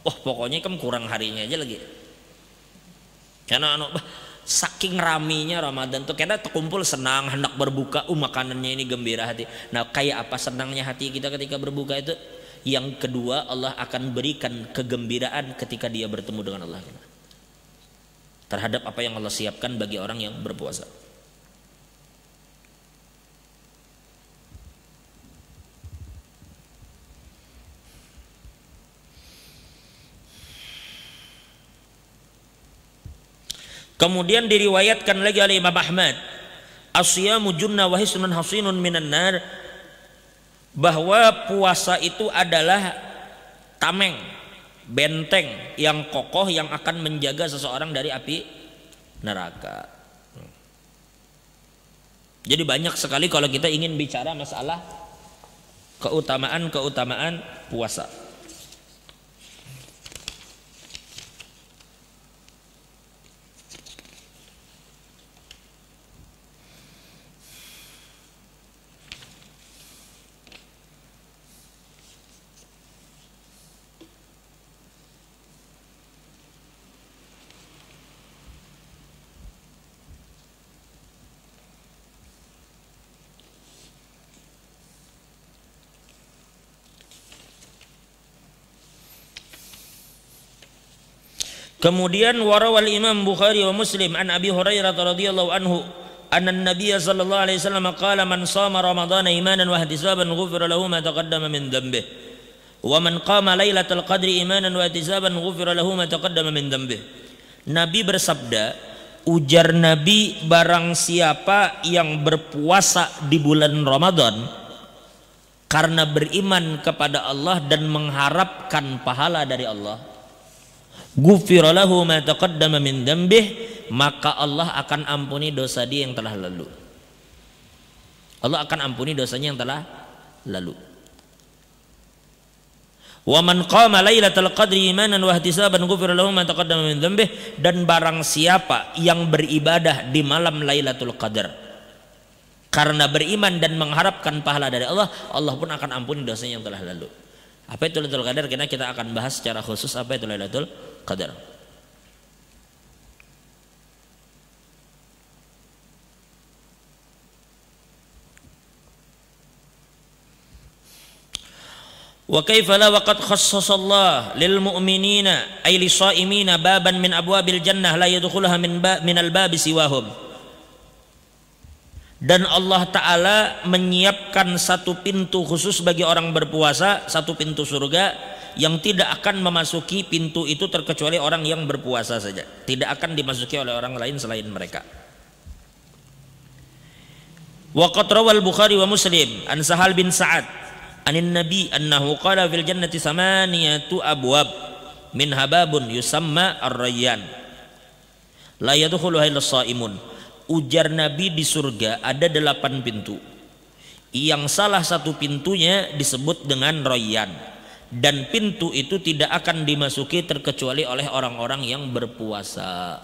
wah oh, pokoknya kamu kurang harinya aja lagi karena anak bah, saking raminya Ramadan tuh kita terkumpul senang hendak berbuka uh makanannya ini gembira hati nah kayak apa senangnya hati kita ketika berbuka itu yang kedua Allah akan berikan kegembiraan ketika dia bertemu dengan Allah terhadap apa yang Allah siapkan bagi orang yang berpuasa Kemudian diriwayatkan lagi oleh Imam Ahmad, "Asyamu junna wa hisnun hasinun minan nar." Bahwa puasa itu adalah tameng, benteng yang kokoh yang akan menjaga seseorang dari api neraka. Jadi banyak sekali kalau kita ingin bicara masalah keutamaan-keutamaan puasa. Kemudian warawal Imam Bukhari wa Muslim an Abi Hurairah radhiyallahu anhu anna Nabi sallallahu alaihi wasallam qala man shoma ramadan imanan wa ihtisaban ghufira lahu ma taqaddama min dhanbi wa man qama lailatul qadri imanan wa ihtisaban ghufira lahu ma taqaddama min dhanbi Nabi bersabda ujar Nabi barang siapa yang berpuasa di bulan Ramadan karena beriman kepada Allah dan mengharapkan pahala dari Allah gufirolahu ma taqaddama min dambih maka Allah akan ampuni dosa dia yang telah lalu Allah akan ampuni dosanya yang telah lalu wa man qama lailatul qadri imanan wa ihtisaban ghufira ma taqaddama min dambih dan barang siapa yang beribadah di malam Lailatul Qadar karena beriman dan mengharapkan pahala dari Allah, Allah pun akan ampuni dosanya yang telah lalu. Apa itu Lailatul Qadar? Karena kita akan bahas secara khusus apa itu Lailatul Qadar. Wa kaifa la waqad khassasa Allah lil mu'minina ay li baban min abwabil jannah la yadkhulaha min min al babi siwahum dan Allah Ta'ala menyiapkan satu pintu khusus bagi orang berpuasa satu pintu surga yang tidak akan memasuki pintu itu terkecuali orang yang berpuasa saja tidak akan dimasuki oleh orang lain selain mereka Waqat rawal Bukhari wa Muslim an Sahal bin Sa'ad anin Nabi annahu qala fil jannati samaniyatu abwab min hababun yusamma ar-rayyan la yadukhulu hayla sa'imun ujar Nabi di surga ada delapan pintu yang salah satu pintunya disebut dengan royan dan pintu itu tidak akan dimasuki terkecuali oleh orang-orang yang berpuasa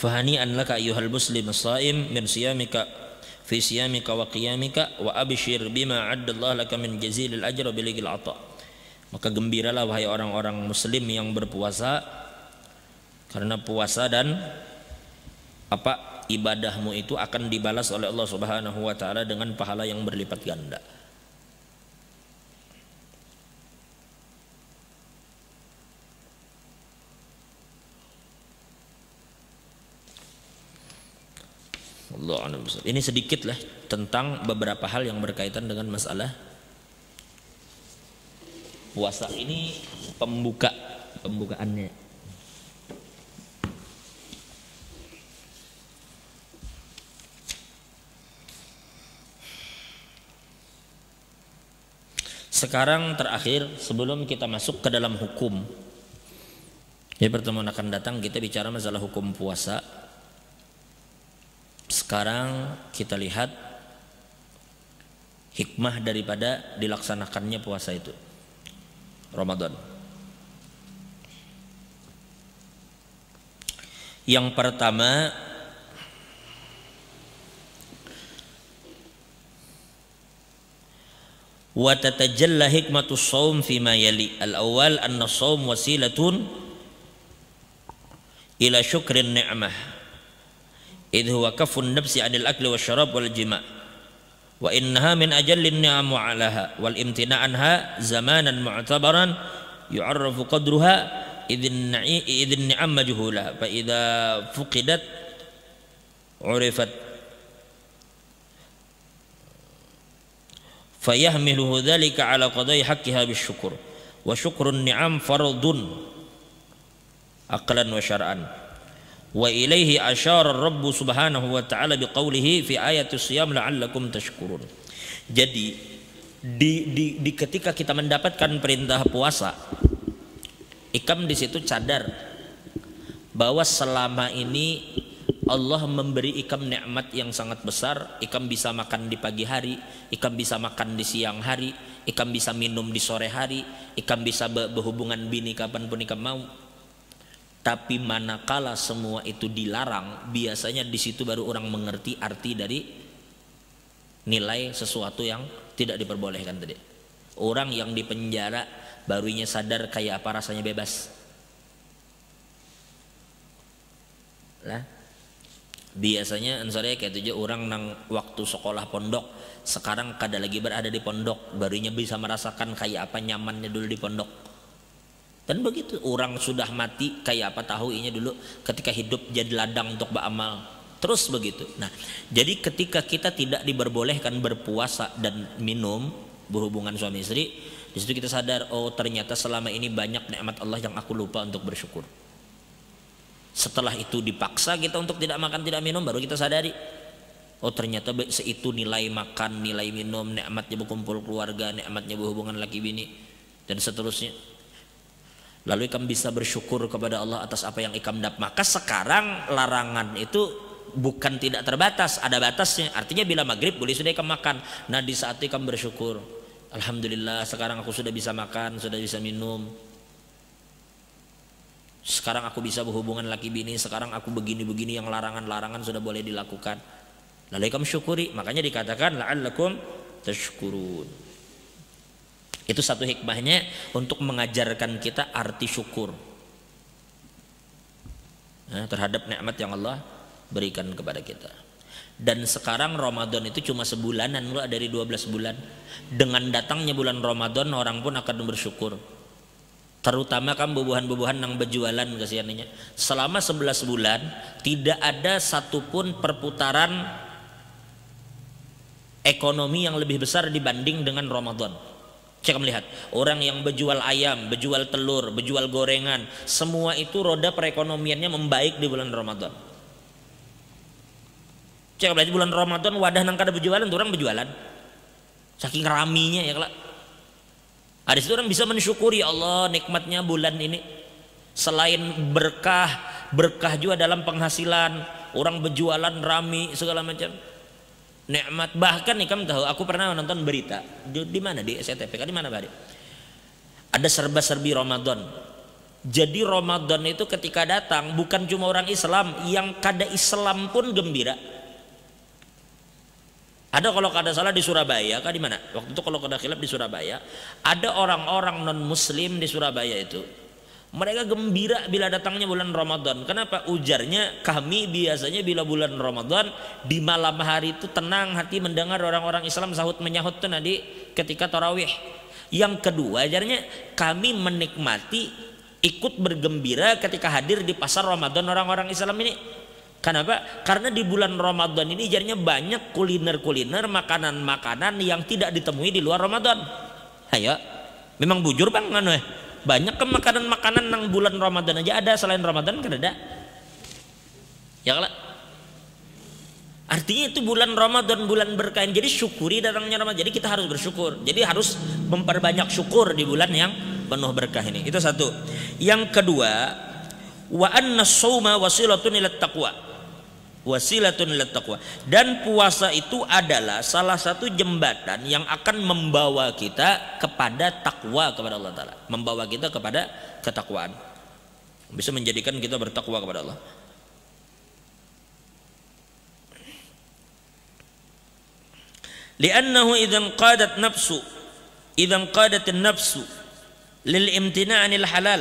Fahani an laka ayyuhal muslim saim min siyamika fi siyamika wa qiyamika wa abshir bima addallahu laka min jazilil ajr biligil ata maka gembiralah wahai orang-orang muslim yang berpuasa karena puasa dan apa ibadahmu itu akan dibalas oleh Allah Subhanahu wa taala dengan pahala yang berlipat ganda. Ini sedikit lah tentang beberapa hal yang berkaitan dengan masalah puasa. Ini pembuka pembukaannya. Sekarang terakhir sebelum kita masuk ke dalam hukum. Ya pertemuan akan datang kita bicara masalah hukum puasa sekarang kita lihat hikmah daripada dilaksanakannya puasa itu. Ramadan. Yang pertama wa tatajalla hikmatu shaum fi ma yali al awal anna shaum wasilatun ila syukrin ni'mah إذ هو كف النفس عن الأكل والشراب والجماع وإنها من أجل النعم وعلاها والامتناع عنها زمانا معتبرا يعرف قدرها إذ, إذ النعم مجهولة فإذا فقدت عرفت فيهمله ذلك على قضاء حقها بالشكر وشكر النعم فرض عقلا وشرعا wa ilaihi asyara Rabbu subhanahu wa ta'ala biqaulihi fi ayatus siyam la'allakum tashkurun jadi di, di, di ketika kita mendapatkan perintah puasa ikam di situ cadar bahwa selama ini Allah memberi ikam nikmat yang sangat besar ikam bisa makan di pagi hari ikam bisa makan di siang hari ikam bisa minum di sore hari ikam bisa berhubungan bini kapanpun ikam mau tapi manakala semua itu dilarang, biasanya di situ baru orang mengerti arti dari nilai sesuatu yang tidak diperbolehkan tadi. Orang yang dipenjara barunya sadar kayak apa rasanya bebas. Lah, biasanya ansarnya kayak tujuh orang nang waktu sekolah pondok sekarang kada lagi berada di pondok barunya bisa merasakan kayak apa nyamannya dulu di pondok Kan begitu orang sudah mati kayak apa tahu ini dulu ketika hidup jadi ladang untuk beramal. Terus begitu. Nah, jadi ketika kita tidak diperbolehkan berpuasa dan minum berhubungan suami istri, di situ kita sadar oh ternyata selama ini banyak nikmat Allah yang aku lupa untuk bersyukur. Setelah itu dipaksa kita untuk tidak makan, tidak minum baru kita sadari Oh ternyata seitu nilai makan, nilai minum, nikmatnya berkumpul keluarga, nikmatnya berhubungan laki bini dan seterusnya Lalu ikam bisa bersyukur kepada Allah atas apa yang ikam dapat. Maka sekarang larangan itu bukan tidak terbatas, ada batasnya. Artinya bila maghrib boleh sudah ikam makan. Nah di saat ikam bersyukur. Alhamdulillah sekarang aku sudah bisa makan, sudah bisa minum. Sekarang aku bisa berhubungan laki bini, sekarang aku begini-begini yang larangan-larangan sudah boleh dilakukan. Lalu ikam syukuri, makanya dikatakan la'allakum tashkurun. Itu satu hikmahnya untuk mengajarkan kita arti syukur nah, terhadap nikmat yang Allah berikan kepada kita. Dan sekarang Ramadan itu cuma sebulanan mulai dari 12 bulan. Dengan datangnya bulan Ramadan orang pun akan bersyukur. Terutama kan bubuhan-bubuhan yang berjualan kasihannya. Selama 11 bulan tidak ada satupun perputaran ekonomi yang lebih besar dibanding dengan Ramadan Cek melihat orang yang berjual ayam, berjual telur, berjual gorengan, semua itu roda perekonomiannya membaik di bulan Ramadan. Cek melihat bulan Ramadan wadah nang kada berjualan, orang berjualan. Saking raminya ya kalau Ada nah, situ orang bisa mensyukuri ya Allah nikmatnya bulan ini. Selain berkah, berkah juga dalam penghasilan, orang berjualan rami segala macam nikmat bahkan nih kamu tahu aku pernah nonton berita di, di mana di SCTV kan? di mana Bari ada serba-serbi Ramadan jadi Ramadan itu ketika datang bukan cuma orang Islam yang kada Islam pun gembira ada kalau kada salah di Surabaya kan di mana waktu itu kalau kada kilap di Surabaya ada orang-orang non Muslim di Surabaya itu mereka gembira bila datangnya bulan Ramadan. Kenapa? Ujarnya kami biasanya bila bulan Ramadan di malam hari itu tenang hati mendengar orang-orang Islam sahut menyahut tuh nanti ketika tarawih. Yang kedua ajarnya kami menikmati ikut bergembira ketika hadir di pasar Ramadan orang-orang Islam ini. Kenapa? Karena di bulan Ramadan ini jadinya banyak kuliner-kuliner, makanan-makanan yang tidak ditemui di luar Ramadan. Ayo, memang bujur bang kan? eh banyak ke makanan-makanan nang bulan Ramadan aja ada selain Ramadan kan ada ya kalau Artinya itu bulan Ramadan, bulan berkah. Jadi syukuri datangnya Ramadan. Jadi kita harus bersyukur. Jadi harus memperbanyak syukur di bulan yang penuh berkah ini. Itu satu. Yang kedua, wa anna shauma wasilatun ila taqwa wasilatun letakwa dan puasa itu adalah salah satu jembatan yang akan membawa kita kepada takwa kepada Allah Ta'ala membawa kita kepada ketakwaan bisa menjadikan kita bertakwa kepada Allah liannahu idzan qadat nafsu idzan qadat nafsu lil imtina'anil halal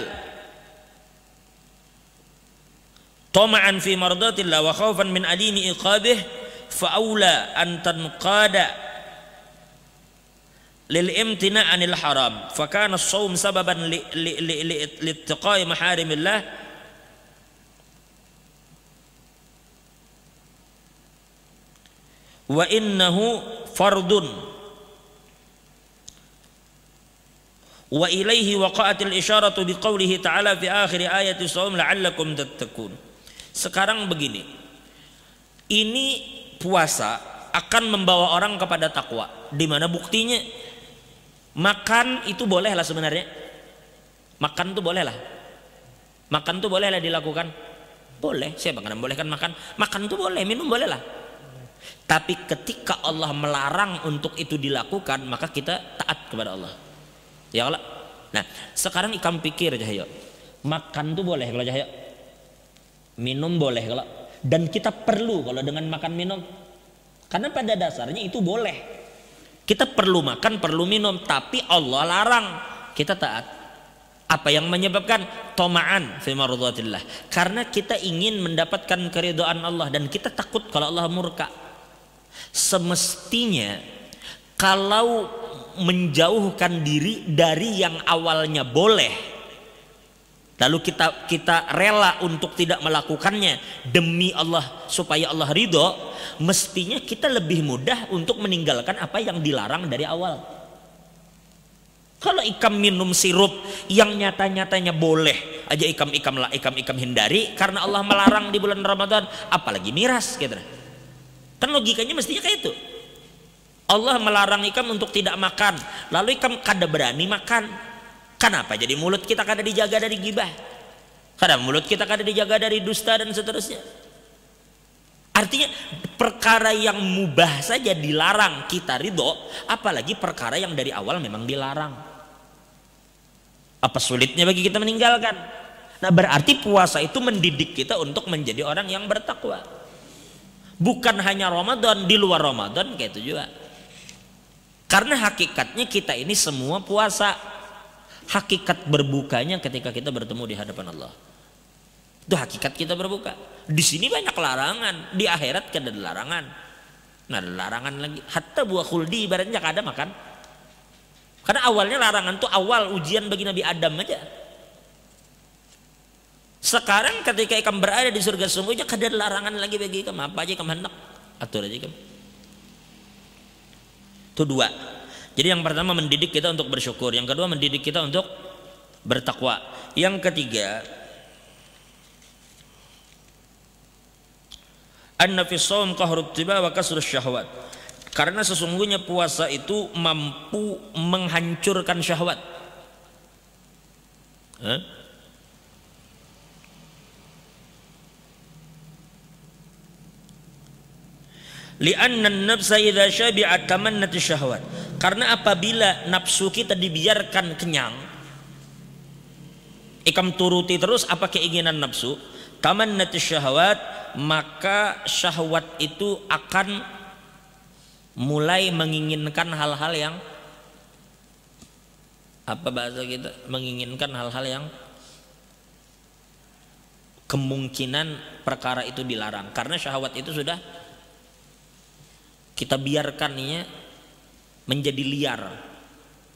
طمعا في مرضاة الله وخوفا من أليم إقابه فأولى أن تنقاد للامتناع عن الحرام فكان الصوم سببا لاتقاء محارم الله وإنه فرض وإليه وقعت الإشارة بقوله تعالى في آخر آية الصوم لعلكم تتقون Sekarang begini. Ini puasa akan membawa orang kepada takwa. Di mana buktinya? Makan itu bolehlah sebenarnya. Makan itu bolehlah Makan itu bolehlah dilakukan. Boleh, siapa kan bolehkan makan? Makan itu boleh, minum boleh lah. Tapi ketika Allah melarang untuk itu dilakukan, maka kita taat kepada Allah. Ya Allah. Nah, sekarang ikam pikir Cahyo. Makan itu boleh kalau Cahyo minum boleh kalau dan kita perlu kalau dengan makan minum karena pada dasarnya itu boleh kita perlu makan perlu minum tapi Allah larang kita taat apa yang menyebabkan toma'an fi karena kita ingin mendapatkan keridhaan Allah dan kita takut kalau Allah murka semestinya kalau menjauhkan diri dari yang awalnya boleh lalu kita kita rela untuk tidak melakukannya demi Allah supaya Allah ridho mestinya kita lebih mudah untuk meninggalkan apa yang dilarang dari awal kalau ikam minum sirup yang nyata-nyatanya boleh aja ikam-ikam lah ikam-ikam hindari karena Allah melarang di bulan Ramadan apalagi miras gitu kan logikanya mestinya kayak itu Allah melarang ikam untuk tidak makan lalu ikam kada berani makan Kenapa? Jadi mulut kita kada dijaga dari gibah. Karena mulut kita kada dijaga dari dusta dan seterusnya. Artinya perkara yang mubah saja dilarang kita ridho, apalagi perkara yang dari awal memang dilarang. Apa sulitnya bagi kita meninggalkan? Nah berarti puasa itu mendidik kita untuk menjadi orang yang bertakwa. Bukan hanya Ramadan, di luar Ramadan kayak itu juga. Karena hakikatnya kita ini semua puasa, hakikat berbukanya ketika kita bertemu di hadapan Allah. Itu hakikat kita berbuka. Di sini banyak larangan, di akhirat kan ada larangan. Nah, larangan lagi. Hatta buah khuldi ibaratnya ada makan. Karena awalnya larangan tuh awal ujian bagi Nabi Adam aja. Sekarang ketika ikam berada di surga sungguhnya kada larangan lagi bagi ikam apa aja ikam hendak atur aja ikam. Itu dua. Jadi yang pertama mendidik kita untuk bersyukur, yang kedua mendidik kita untuk bertakwa. Yang ketiga An fi shaum wa kasrus syahwat. Karena sesungguhnya puasa itu mampu menghancurkan syahwat. Huh? li'anna nafsa idza syabi'at tamannat syahwat karena apabila nafsu kita dibiarkan kenyang ikam turuti terus apa keinginan nafsu tamannat syahwat maka syahwat itu akan mulai menginginkan hal-hal yang apa bahasa kita menginginkan hal-hal yang kemungkinan perkara itu dilarang karena syahwat itu sudah kita biarkan ya menjadi liar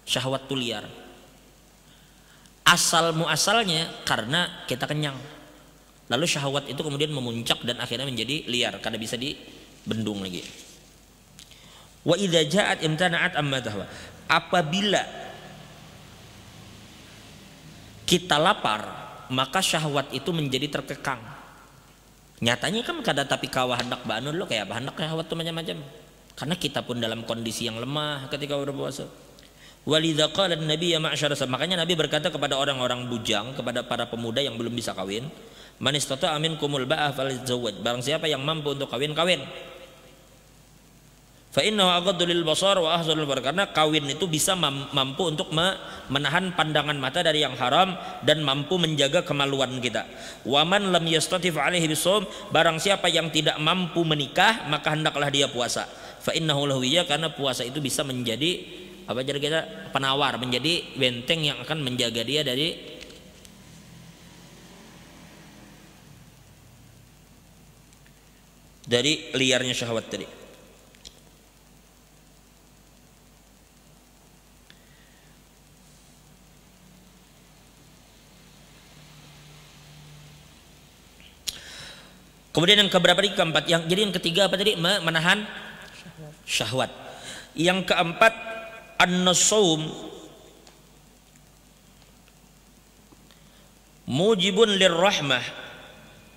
syahwat tuh liar asal muasalnya karena kita kenyang lalu syahwat itu kemudian memuncak dan akhirnya menjadi liar karena bisa dibendung lagi wa idza ja'at imtana'at amma apabila kita lapar maka syahwat itu menjadi terkekang nyatanya kan kada tapi hendak banun lo kayak bahandak syahwat tuh macam-macam karena kita pun dalam kondisi yang lemah ketika berpuasa. Walidza dan Nabi ya makanya Nabi berkata kepada orang-orang bujang, kepada para pemuda yang belum bisa kawin, man amin kumul ba'ah falyatazawwaj. Barang siapa yang mampu untuk kawin, kawin. Fa aghaddu basar wa ahsanul bar. Karena kawin itu bisa mampu untuk menahan pandangan mata dari yang haram dan mampu menjaga kemaluan kita. Waman lam yastatif alaihi barang siapa yang tidak mampu menikah, maka hendaklah dia puasa fa innahu iya, karena puasa itu bisa menjadi apa jadi kita penawar menjadi benteng yang akan menjaga dia dari dari liarnya syahwat tadi. Kemudian yang keberapa tadi keempat, yang jadi yang ketiga apa tadi menahan syahwat. Yang keempat an nasum mujibun lirrahmah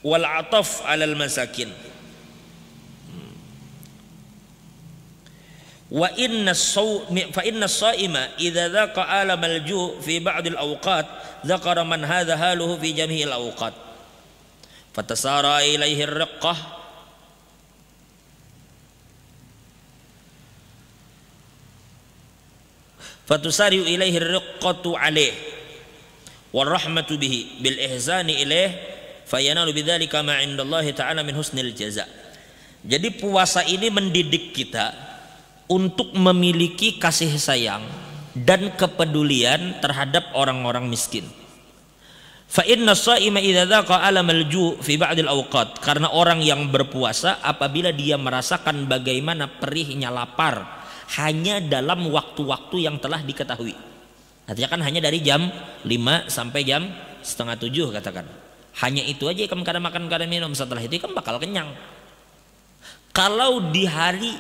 wal ataf alal masakin. Wa inna saw fa inna saima idza dhaqa alam al-ju' fi ba'd al-awqat dhakara man hadha haluhu fi al awqat. Fatasara ilaihi ar-riqqah fatusariu ilaihi riqqatu alaih warahmatu bihi bil ihsani ilaih fayanalu bidzalika ma indallahi ta'ala min husnil jaza jadi puasa ini mendidik kita untuk memiliki kasih sayang dan kepedulian terhadap orang-orang miskin. Fa inna shaima idza dzaqa alam al-ju' fi ba'dil al-awqat. Karena orang yang berpuasa apabila dia merasakan bagaimana perihnya lapar hanya dalam waktu-waktu yang telah diketahui. Artinya kan hanya dari jam 5 sampai jam setengah tujuh katakan. Hanya itu aja kamu kadang makan kadang minum setelah itu kamu bakal kenyang. Kalau di hari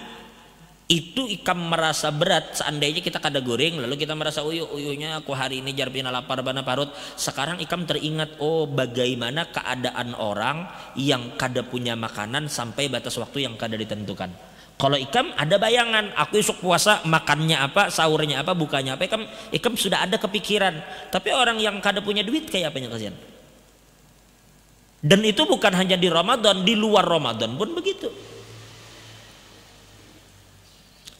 itu ikam merasa berat seandainya kita kada goreng lalu kita merasa uyuh oh, iya, oh, uyuhnya aku hari ini jarpina lapar bana parut sekarang ikam teringat oh bagaimana keadaan orang yang kada punya makanan sampai batas waktu yang kada ditentukan kalau ikam ada bayangan, aku isuk puasa makannya apa, sahurnya apa, bukanya apa, ikam, ikam sudah ada kepikiran. Tapi orang yang kada punya duit kayak apanya kasihan. Dan itu bukan hanya di Ramadan, di luar Ramadan pun begitu.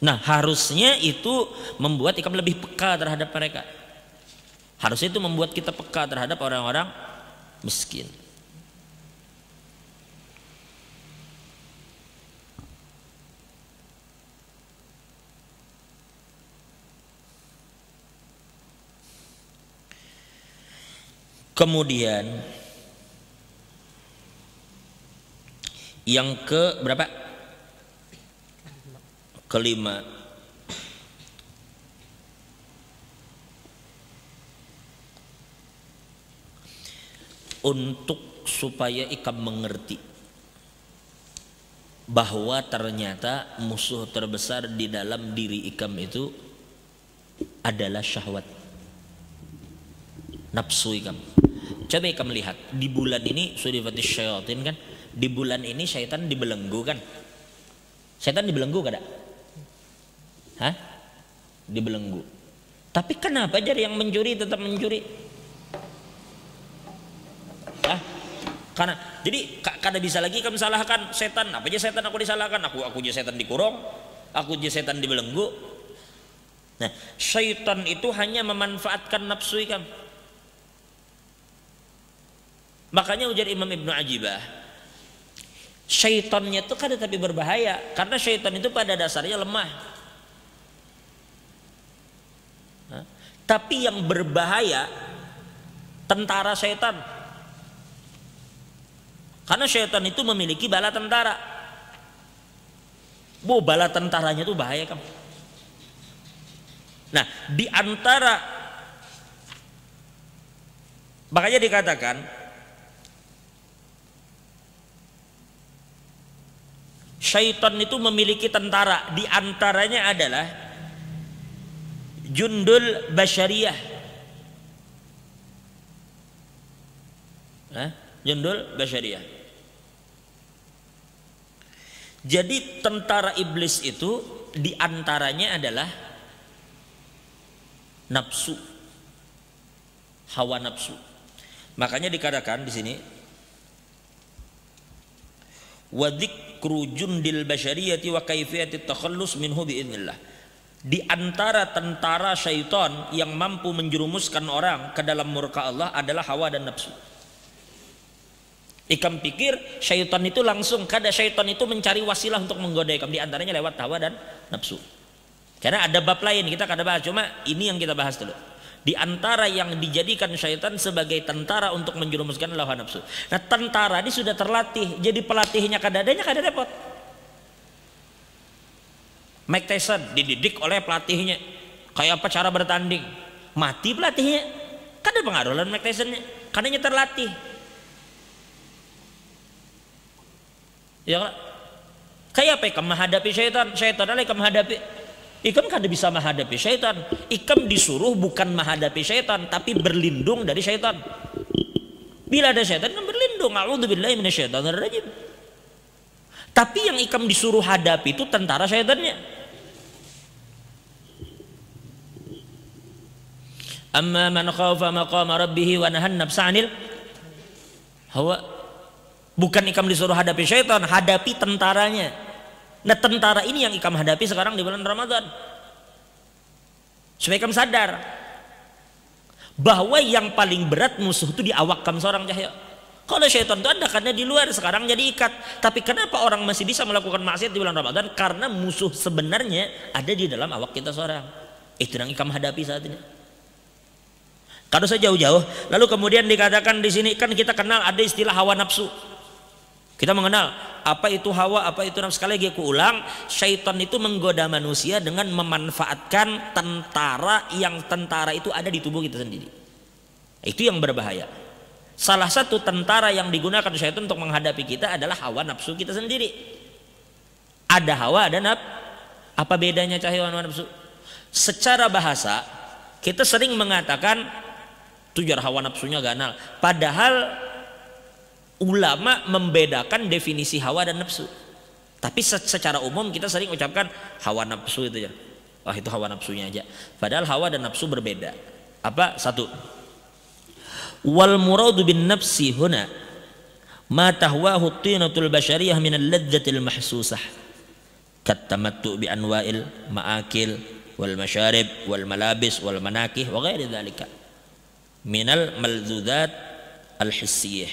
Nah harusnya itu membuat ikam lebih peka terhadap mereka. Harusnya itu membuat kita peka terhadap orang-orang miskin. Kemudian yang ke berapa? Kelima. Untuk supaya ikam mengerti bahwa ternyata musuh terbesar di dalam diri ikam itu adalah syahwat nafsu ikam Coba kamu melihat di bulan ini sudah syaitan kan di bulan ini syaitan dibelenggu kan syaitan dibelenggu gak ada hah dibelenggu tapi kenapa jadi yang mencuri tetap mencuri hah karena jadi kada bisa lagi kamu salahkan setan apa aja setan aku disalahkan aku aku aja setan dikurung aku aja setan dibelenggu nah syaitan itu hanya memanfaatkan nafsu kamu Makanya ujar Imam Ibnu Ajibah, syaitannya itu kan tetapi berbahaya karena syaitan itu pada dasarnya lemah. tapi yang berbahaya tentara syaitan. Karena syaitan itu memiliki bala tentara. Bu, bala tentaranya itu bahaya kamu. Nah, di antara makanya dikatakan Syaitan itu memiliki tentara, di antaranya adalah Jundul basyariah eh? Jundul basyariah Jadi tentara iblis itu di antaranya adalah nafsu, hawa nafsu. Makanya dikatakan di sini wa dzikru jundil bashariyati wa kaifiyati takhallus minhu biidznillah di antara tentara syaitan yang mampu menjerumuskan orang ke dalam murka Allah adalah hawa dan nafsu. Ikam pikir syaitan itu langsung kada syaitan itu mencari wasilah untuk menggoda ikam di antaranya lewat hawa dan nafsu. Karena ada bab lain kita kada bahas cuma ini yang kita bahas dulu. Di antara yang dijadikan syaitan sebagai tentara untuk menjerumuskan lawan nafsu. Nah tentara ini sudah terlatih, jadi pelatihnya kadadanya kada repot. Mike Tyson dididik oleh pelatihnya, kayak apa cara bertanding, mati pelatihnya, kada pengaruh lawan Mike Tysonnya, kadanya terlatih. Ya, kayak apa yang menghadapi syaitan, syaitan adalah yang menghadapi Ikam kan bisa menghadapi syaitan. Ikam disuruh bukan menghadapi syaitan, tapi berlindung dari syaitan. Bila ada syaitan kan berlindung. rajim. Tapi yang ikam disuruh hadapi itu tentara syaitannya. Amma man khawfa maqama rabbihi wa nahan nafsa hawa. Bukan ikam disuruh hadapi syaitan, hadapi tentaranya. Nah tentara ini yang ikam hadapi sekarang di bulan Ramadan. Supaya kamu sadar bahwa yang paling berat musuh itu di awak kamu seorang cahaya. Kalau syaitan itu ada karena di luar sekarang jadi ikat. Tapi kenapa orang masih bisa melakukan maksiat di bulan Ramadan? Karena musuh sebenarnya ada di dalam awak kita seorang. Itu yang ikam hadapi saat ini. Kalau saya jauh-jauh, lalu kemudian dikatakan di sini kan kita kenal ada istilah hawa nafsu. Kita mengenal apa itu hawa, apa itu nafsu. Sekali lagi aku ulang, syaitan itu menggoda manusia dengan memanfaatkan tentara yang tentara itu ada di tubuh kita sendiri. Itu yang berbahaya. Salah satu tentara yang digunakan syaitan untuk menghadapi kita adalah hawa nafsu kita sendiri. Ada hawa, ada nafsu. Apa bedanya cahaya hawa nafsu? Secara bahasa, kita sering mengatakan tujuan hawa nafsunya ganal. Padahal ulama membedakan definisi hawa dan nafsu. Tapi secara umum kita sering ucapkan hawa nafsu itu ya. Wah itu hawa nafsunya aja. Padahal hawa dan nafsu berbeda. Apa? Satu. Wal muradu bin nafsi huna ma tahwahu tinatul basyariyah min al-ladzatil mahsusah Kattamattu bi anwa'il ma'akil wal masyarib wal malabis wal manakih wa ghairi dhalika. minal malzudat al hissiyah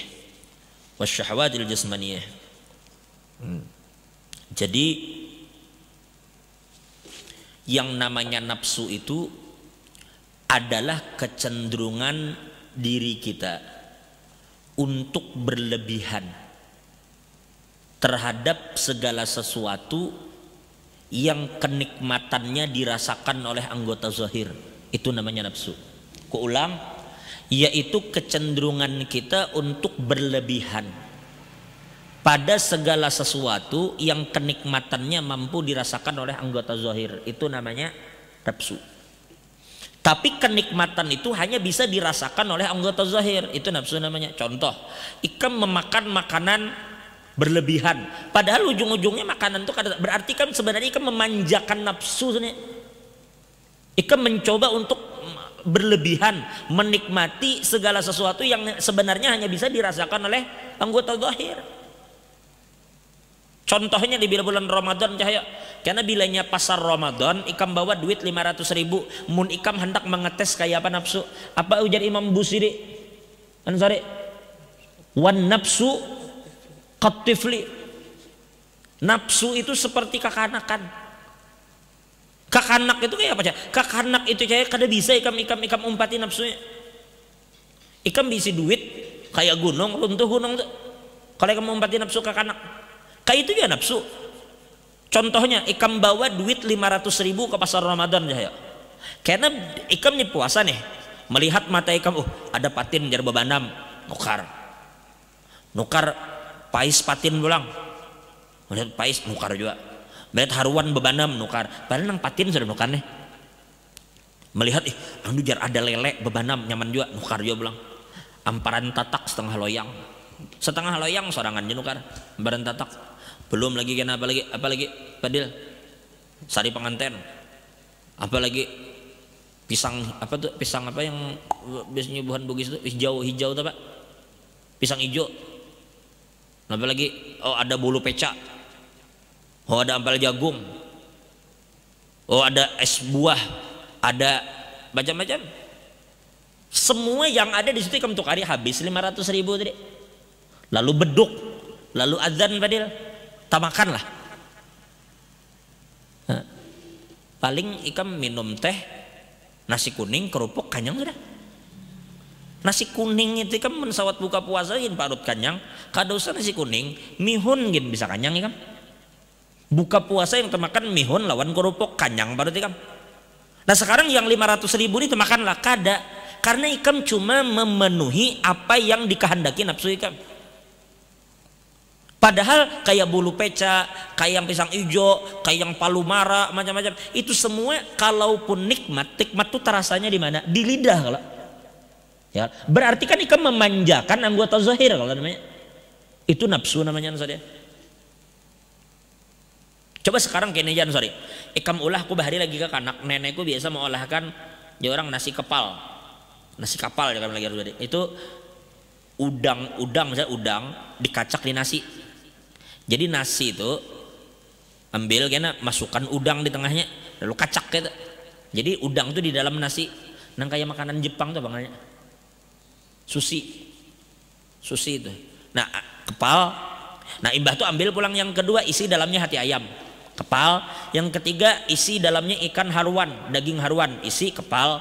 wasyahwatil jasmaniyah. Hmm. Jadi yang namanya nafsu itu adalah kecenderungan diri kita untuk berlebihan terhadap segala sesuatu yang kenikmatannya dirasakan oleh anggota zahir itu namanya nafsu. Kuulang, yaitu kecenderungan kita untuk berlebihan pada segala sesuatu yang kenikmatannya mampu dirasakan oleh anggota zohir itu namanya nafsu tapi kenikmatan itu hanya bisa dirasakan oleh anggota zahir itu nafsu namanya contoh ikan memakan makanan berlebihan padahal ujung-ujungnya makanan itu berarti kan sebenarnya ikan memanjakan nafsu ikan mencoba untuk berlebihan menikmati segala sesuatu yang sebenarnya hanya bisa dirasakan oleh anggota zahir. Contohnya di bulan Ramadan cahaya. Karena bilanya pasar Ramadan, ikam bawa duit 500 ribu. Mun ikam hendak mengetes kayak apa nafsu. Apa ujar Imam Busiri? Ansari. Wan nafsu katifli. Nafsu itu seperti kekanakan. Kakanak itu kayak apa Kak Kakanak itu cahaya kada bisa ikam ikam ikam umpati nafsunya. Ikam bisa duit kayak gunung runtuh gunung tuh. Kalau ikam umpati nafsu kakanak, kayak itu ya nafsu. Contohnya ikam bawa duit 500 ribu ke pasar Ramadan ya. Karena ikam nih puasa nih melihat mata ikam, oh ada patin jar bebanam nukar nukar pais patin pulang melihat pais nukar juga bet haruan bebanam nukar padahal nang patin sudah nukar nih melihat ih eh, anu jar ada lele bebanam nyaman juga nukar juga bilang amparan tatak setengah loyang setengah loyang sorangan nukar, amparan tatak belum lagi kena apa lagi apa lagi padil sari penganten lagi, pisang apa tuh pisang apa yang biasanya buhan bugis itu hijau hijau tuh pak pisang hijau lagi oh ada bulu pecah oh ada ampel jagung oh ada es buah ada macam-macam semua yang ada di situ kamu hari habis 500 ribu tadi lalu beduk lalu azan padil tamakanlah lah. paling ikam minum teh nasi kuning kerupuk kanyang sudah nasi kuning itu kan mensawat buka puasa gin parut kanyang kadosan nasi kuning mihun gin bisa kanyang ya Buka puasa yang termakan mihun lawan kerupuk kanyang baru tiga Nah sekarang yang 500 ribu ini termakanlah kada karena ikam cuma memenuhi apa yang dikehendaki nafsu ikam. Padahal kayak bulu peca, kayak yang pisang ijo, kayak yang palu mara, macam-macam. Itu semua kalaupun nikmat, nikmat itu terasanya di mana? Di lidah kalau. Ya, berarti kan ikan memanjakan anggota zahir kalau namanya. Itu nafsu namanya saudara. Coba sekarang kene sorry. Ikam ulah aku bahari lagi ke kanak nenekku biasa mengolahkan ya orang nasi kepal. Nasi kapal ya kan lagi harus Itu udang udang misalnya udang dikacak di nasi. Jadi nasi itu ambil kena masukkan udang di tengahnya lalu kacak gitu. Jadi udang itu di dalam nasi. Nang kayak makanan Jepang tuh bangannya. Sushi. Sushi itu. Nah, kepal. Nah, imbah tuh ambil pulang yang kedua isi dalamnya hati ayam kepal yang ketiga isi dalamnya ikan haruan daging haruan isi kepal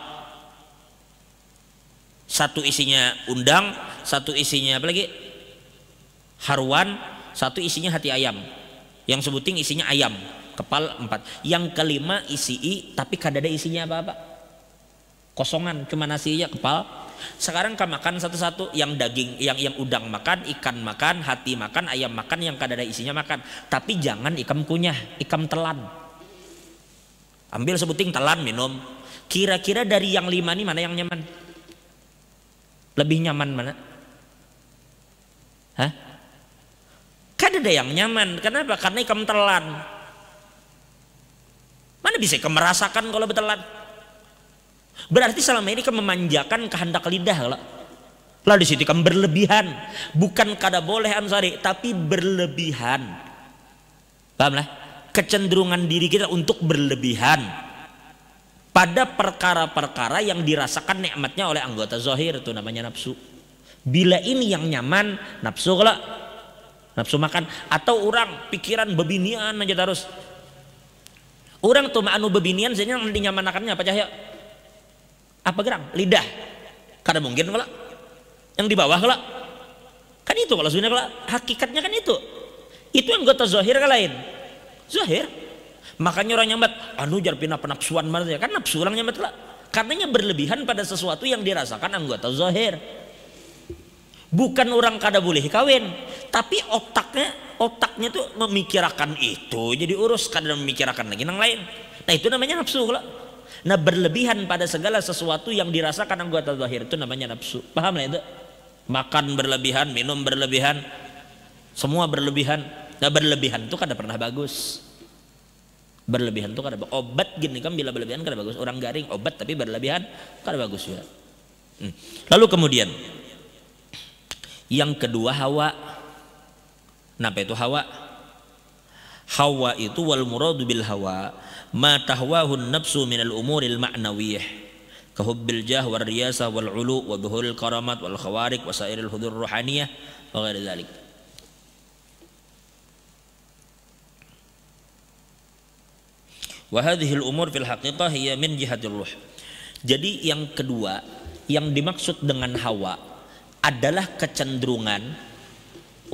satu isinya undang satu isinya apa lagi haruan satu isinya hati ayam yang sebuting isinya ayam kepal empat yang kelima isi i tapi kadada isinya apa apa kosongan cuma nasi aja kepal sekarang kamu makan satu-satu, yang daging, yang yang udang makan, ikan makan, hati makan, ayam makan, yang kadada isinya makan. Tapi jangan ikam kunyah, ikam telan. Ambil sebuting telan minum. Kira-kira dari yang lima ini mana yang nyaman? Lebih nyaman mana? Hah? Kan ada yang nyaman. Kenapa? Karena ikam telan. Mana bisa ikam merasakan kalau betelan? Berarti selama ini kan memanjakan kehendak lidah lah. Lalu di situ kan berlebihan, bukan kada boleh ansari, tapi berlebihan. paham lah, Kecenderungan diri kita untuk berlebihan pada perkara-perkara yang dirasakan nikmatnya oleh anggota zohir itu namanya nafsu. Bila ini yang nyaman, nafsu lah, nafsu makan atau orang pikiran bebinian aja terus. Orang tuh anu bebinian sebenarnya nyaman akarnya apa cahaya? apa gerang lidah karena mungkin kalau yang di bawah kalau kan itu kalau sebenarnya kalau hakikatnya kan itu itu yang gue zahir ke lain zahir makanya orang nyambat anu jar pina penafsuan ya kan nafsu orang nyambat lah karenanya berlebihan pada sesuatu yang dirasakan anggota zahir bukan orang kada boleh kawin tapi otaknya otaknya tuh memikirkan itu jadi urus kada memikirkan lagi yang lain nah itu namanya nafsu lah Nah berlebihan pada segala sesuatu yang dirasakan anggota zahir itu namanya nafsu. Paham lah itu? Makan berlebihan, minum berlebihan, semua berlebihan. Nah berlebihan itu kada pernah bagus. Berlebihan itu kada obat gini kan bila berlebihan kada bagus. Orang garing obat tapi berlebihan kada bagus juga. Hmm. Lalu kemudian yang kedua hawa. Kenapa itu hawa? Hawa itu wal muradu bil hawa ma tahwahu nafsu min minal umuril ma'nawiyah ka hubbil jah wal riyasah wal ulu wa dhuhuril karamat wal khawarik wa sairil hudur ruhaniyah wa ghairi dzalik wa hadhihi al umur fil haqiqah hiya min jihatir ruh jadi yang kedua yang dimaksud dengan hawa adalah kecenderungan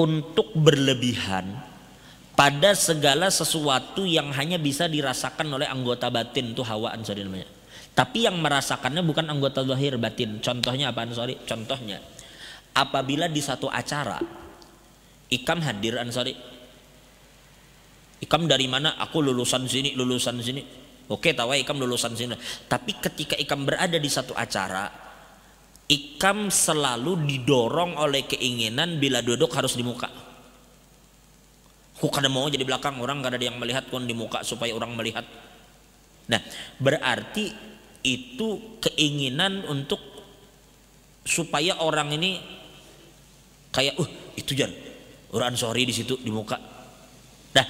untuk berlebihan pada segala sesuatu yang hanya bisa dirasakan oleh anggota batin itu hawa ansori namanya. Tapi yang merasakannya bukan anggota zahir batin. Contohnya apa ansori? Contohnya apabila di satu acara ikam hadir ansori. Ikam dari mana? Aku lulusan sini, lulusan sini. Oke, tawa ikam lulusan sini. Tapi ketika ikam berada di satu acara, ikam selalu didorong oleh keinginan bila duduk harus di muka Kok ada mau jadi belakang orang kada ada yang melihat kon di muka supaya orang melihat. Nah, berarti itu keinginan untuk supaya orang ini kayak uh itu jar orang sorry di situ di muka. Nah,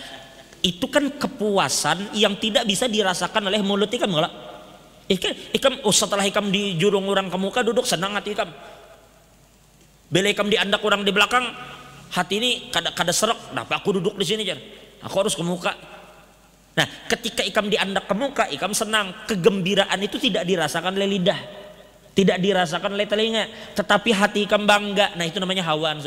itu kan kepuasan yang tidak bisa dirasakan oleh mulut ikan malah Ikan ikan oh, setelah di jurung orang ke muka duduk senang hati ikan. Bila ikan diandak orang di belakang hati ini kada kada serak nah aku duduk di sini jar aku harus ke muka nah ketika ikam diandak ke muka ikam senang kegembiraan itu tidak dirasakan oleh lidah tidak dirasakan oleh telinga tetapi hati ikam bangga nah itu namanya hawaan.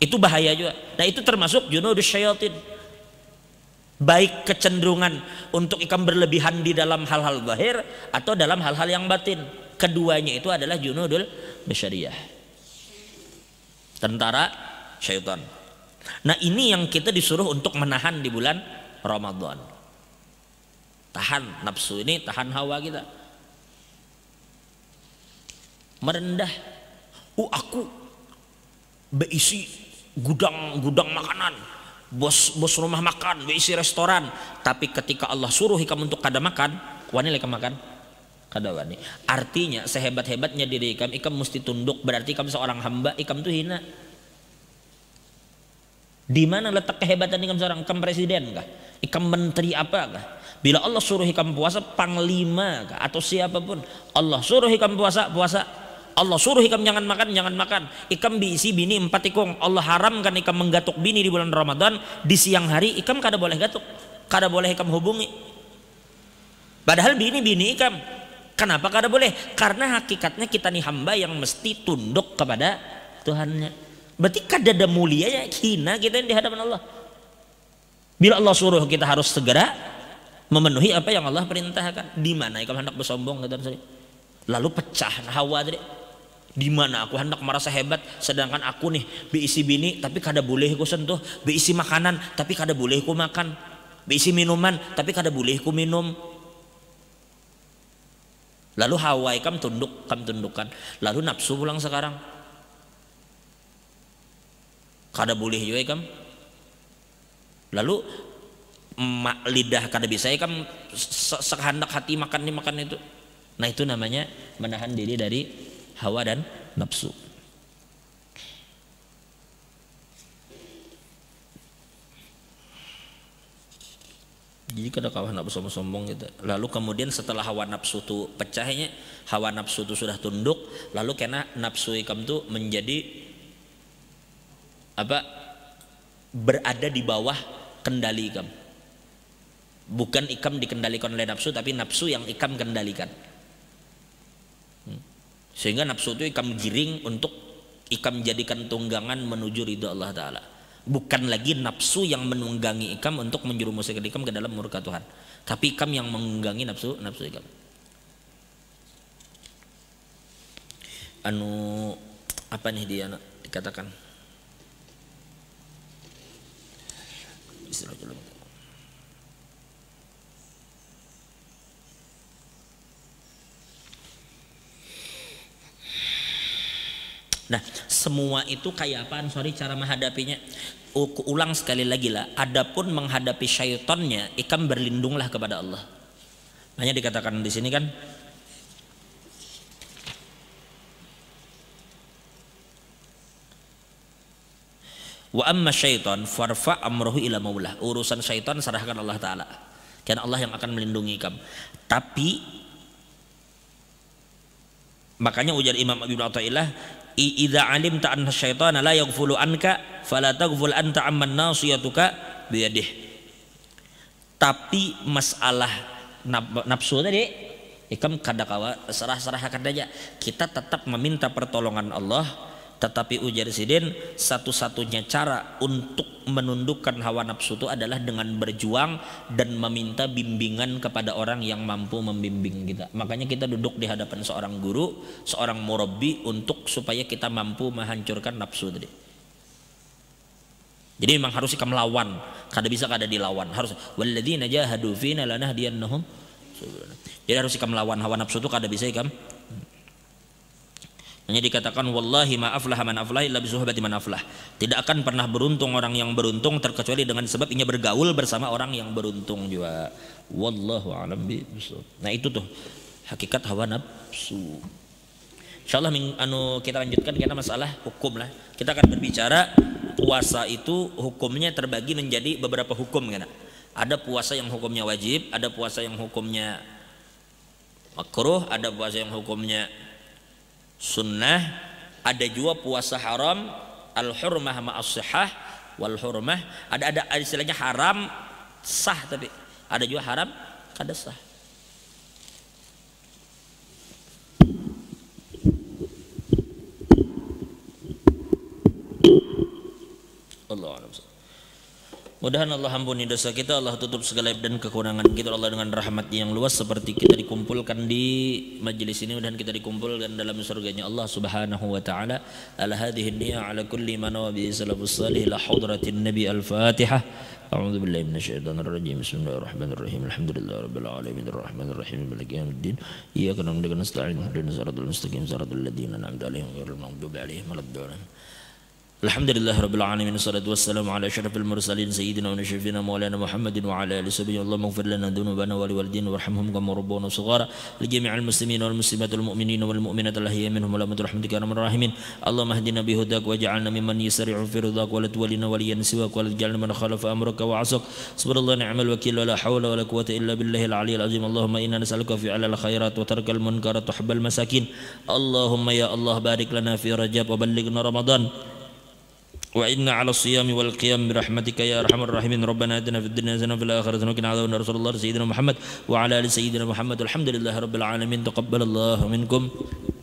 itu bahaya juga nah itu termasuk de syaitin baik kecenderungan untuk ikam berlebihan di dalam hal-hal zahir atau dalam hal-hal yang batin keduanya itu adalah junudul basyariyah. Tentara syaitan. Nah, ini yang kita disuruh untuk menahan di bulan Ramadan. Tahan nafsu ini, tahan hawa kita. Merendah. Uh aku berisi gudang-gudang makanan bos bos rumah makan, berisi restoran. Tapi ketika Allah suruh kamu untuk kada makan, wani lagi makan kadawani. Artinya sehebat-hebatnya diri ikam, ikam mesti tunduk. Berarti ikam seorang hamba, ikam tuh hina. Di mana letak kehebatan ikam seorang ikam presiden kah? Ikam menteri apa kah? Bila Allah suruh ikam puasa panglima kah? atau siapapun, Allah suruh ikam puasa puasa. Allah suruh ikam jangan makan, jangan makan. Ikam diisi bini empat ikung. Allah haramkan ikam menggatuk bini di bulan Ramadan. Di siang hari ikam kada boleh gatuk. Kada boleh ikam hubungi. Padahal bini bini ikam Kenapa kada boleh? Karena hakikatnya kita nih hamba yang mesti tunduk kepada Tuhannya. Berarti kada kan ada ya hina kita di hadapan Allah. Bila Allah suruh kita harus segera memenuhi apa yang Allah perintahkan. Di mana ya kalau hendak bersombong kata -kata. Lalu pecah hawa tadi. Di mana aku hendak merasa hebat sedangkan aku nih beisi bini tapi kada boleh ku sentuh, beisi makanan tapi kada boleh ku makan, beisi minuman tapi kada boleh ku minum, Lalu hawa kam tunduk, kam tundukkan. Lalu nafsu pulang sekarang. Kada boleh juga ya, kam. Lalu mak lidah kada bisa ya, kam sekehendak hati makan ini makan itu. Nah itu namanya menahan diri dari hawa dan nafsu. jadi kada kawan nafsu sombong gitu lalu kemudian setelah hawa nafsu tu pecahnya hawa nafsu tu sudah tunduk lalu kena nafsu ikam tu menjadi apa berada di bawah kendali ikam bukan ikam dikendalikan oleh nafsu tapi nafsu yang ikam kendalikan hmm. sehingga nafsu itu ikam giring untuk ikam jadikan tunggangan menuju ridha Allah Ta'ala bukan lagi nafsu yang menunggangi ikam untuk menjerumuskan ikam ke dalam murka Tuhan tapi ikam yang mengunggangi nafsu nafsu ikam anu apa nih dia dikatakan Bismillahirrahmanirrahim Nah, semua itu kayak apaan? Sorry, cara menghadapinya. Ulang sekali lagi lah. Adapun menghadapi syaitonnya, ikam berlindunglah kepada Allah. Hanya dikatakan di sini kan, Wa amma syaiton farfa amrohu ila maulah. Urusan syaitan serahkan Allah Ta'ala. Karena Allah yang akan melindungi kamu. Tapi makanya ujar Imam Ibnu Athaillah idza alimta anna syaitana la yaghfulu anka fala taghful anta amman nasiyatuka biyadih tapi masalah nafsu tadi ikam kada kawa serah-serah aja kita tetap meminta pertolongan Allah tetapi ujar Sidin satu-satunya cara untuk menundukkan hawa nafsu itu adalah dengan berjuang dan meminta bimbingan kepada orang yang mampu membimbing kita. Makanya kita duduk di hadapan seorang guru, seorang murabi untuk supaya kita mampu menghancurkan nafsu tadi. Jadi memang harus kita melawan, kada bisa kada dilawan. Harus walladzina jahadu fina lanahdiyannahum. Jadi harus kita melawan hawa nafsu itu kada bisa kita hanya dikatakan wallahi ma aflaha man aflaha illa bisuhbati man aflah. Tidak akan pernah beruntung orang yang beruntung terkecuali dengan sebab ia bergaul bersama orang yang beruntung juga. Wallahu alam bisawab. Nah itu tuh hakikat hawa nafsu. Insyaallah anu kita lanjutkan karena masalah hukum lah. Kita akan berbicara puasa itu hukumnya terbagi menjadi beberapa hukum kan. Ada puasa yang hukumnya wajib, ada puasa yang hukumnya makruh, ada puasa yang hukumnya sunnah ada juga puasa haram al hurmah ma'asihah wal hurmah ada ada istilahnya haram sah tapi ada juga haram kada sah Mudahan Allah ampuni dosa kita, Allah tutup segala dan kekurangan kita Allah dengan rahmat yang luas seperti kita dikumpulkan di majelis ini dan kita dikumpulkan dalam surganya Allah Subhanahu wa taala. Ala hadhihi niyya ala kulli man wa bi salafus salih la hudratin nabi al-Fatihah. أعوذ بالله من الشيطان الرجيم بسم الله الرحمن الرحيم الحمد لله رب العالمين الرحمن الرحيم مالك يوم الدين إياك نعبد ونستعين اهدنا الصراط المستقيم صراط الذين أنعمت عليهم غير المغضوب عليهم ولا الضالين الحمد لله رب العالمين والصلاة والسلام على أشرف المرسلين سيدنا ونشرفنا مولانا محمد وعلى آله وصحبه اللهم اغفر لنا ذنوبنا ولوالدينا وارحمهم كما ربونا صغارا لجميع المسلمين والمسلمات والمؤمنين والمؤمنات هي منهم ولا رحمتك يا أرحم الراحمين اللهم اهدنا بهداك واجعلنا ممن يسرع في رضاك ولا تولنا وليا سواك ولا تجعلنا من خالف أمرك وعصك صبر الله نعم الوكيل ولا حول ولا قوة إلا بالله العلي العظيم اللهم إنا نسألك في على الخيرات وترك المنكرات وحب المساكين اللهم يا الله بارك لنا في رجب وبلغنا رمضان وعدنا على الصيام والقيام برحمتك يا ارحم الراحمين ربنا اتنا في الدنيا حسنه وفي الاخره وقنا عذاب النار رسول الله سيدنا محمد وعلى ال سيدنا محمد والحمد لله رب العالمين تقبل الله منكم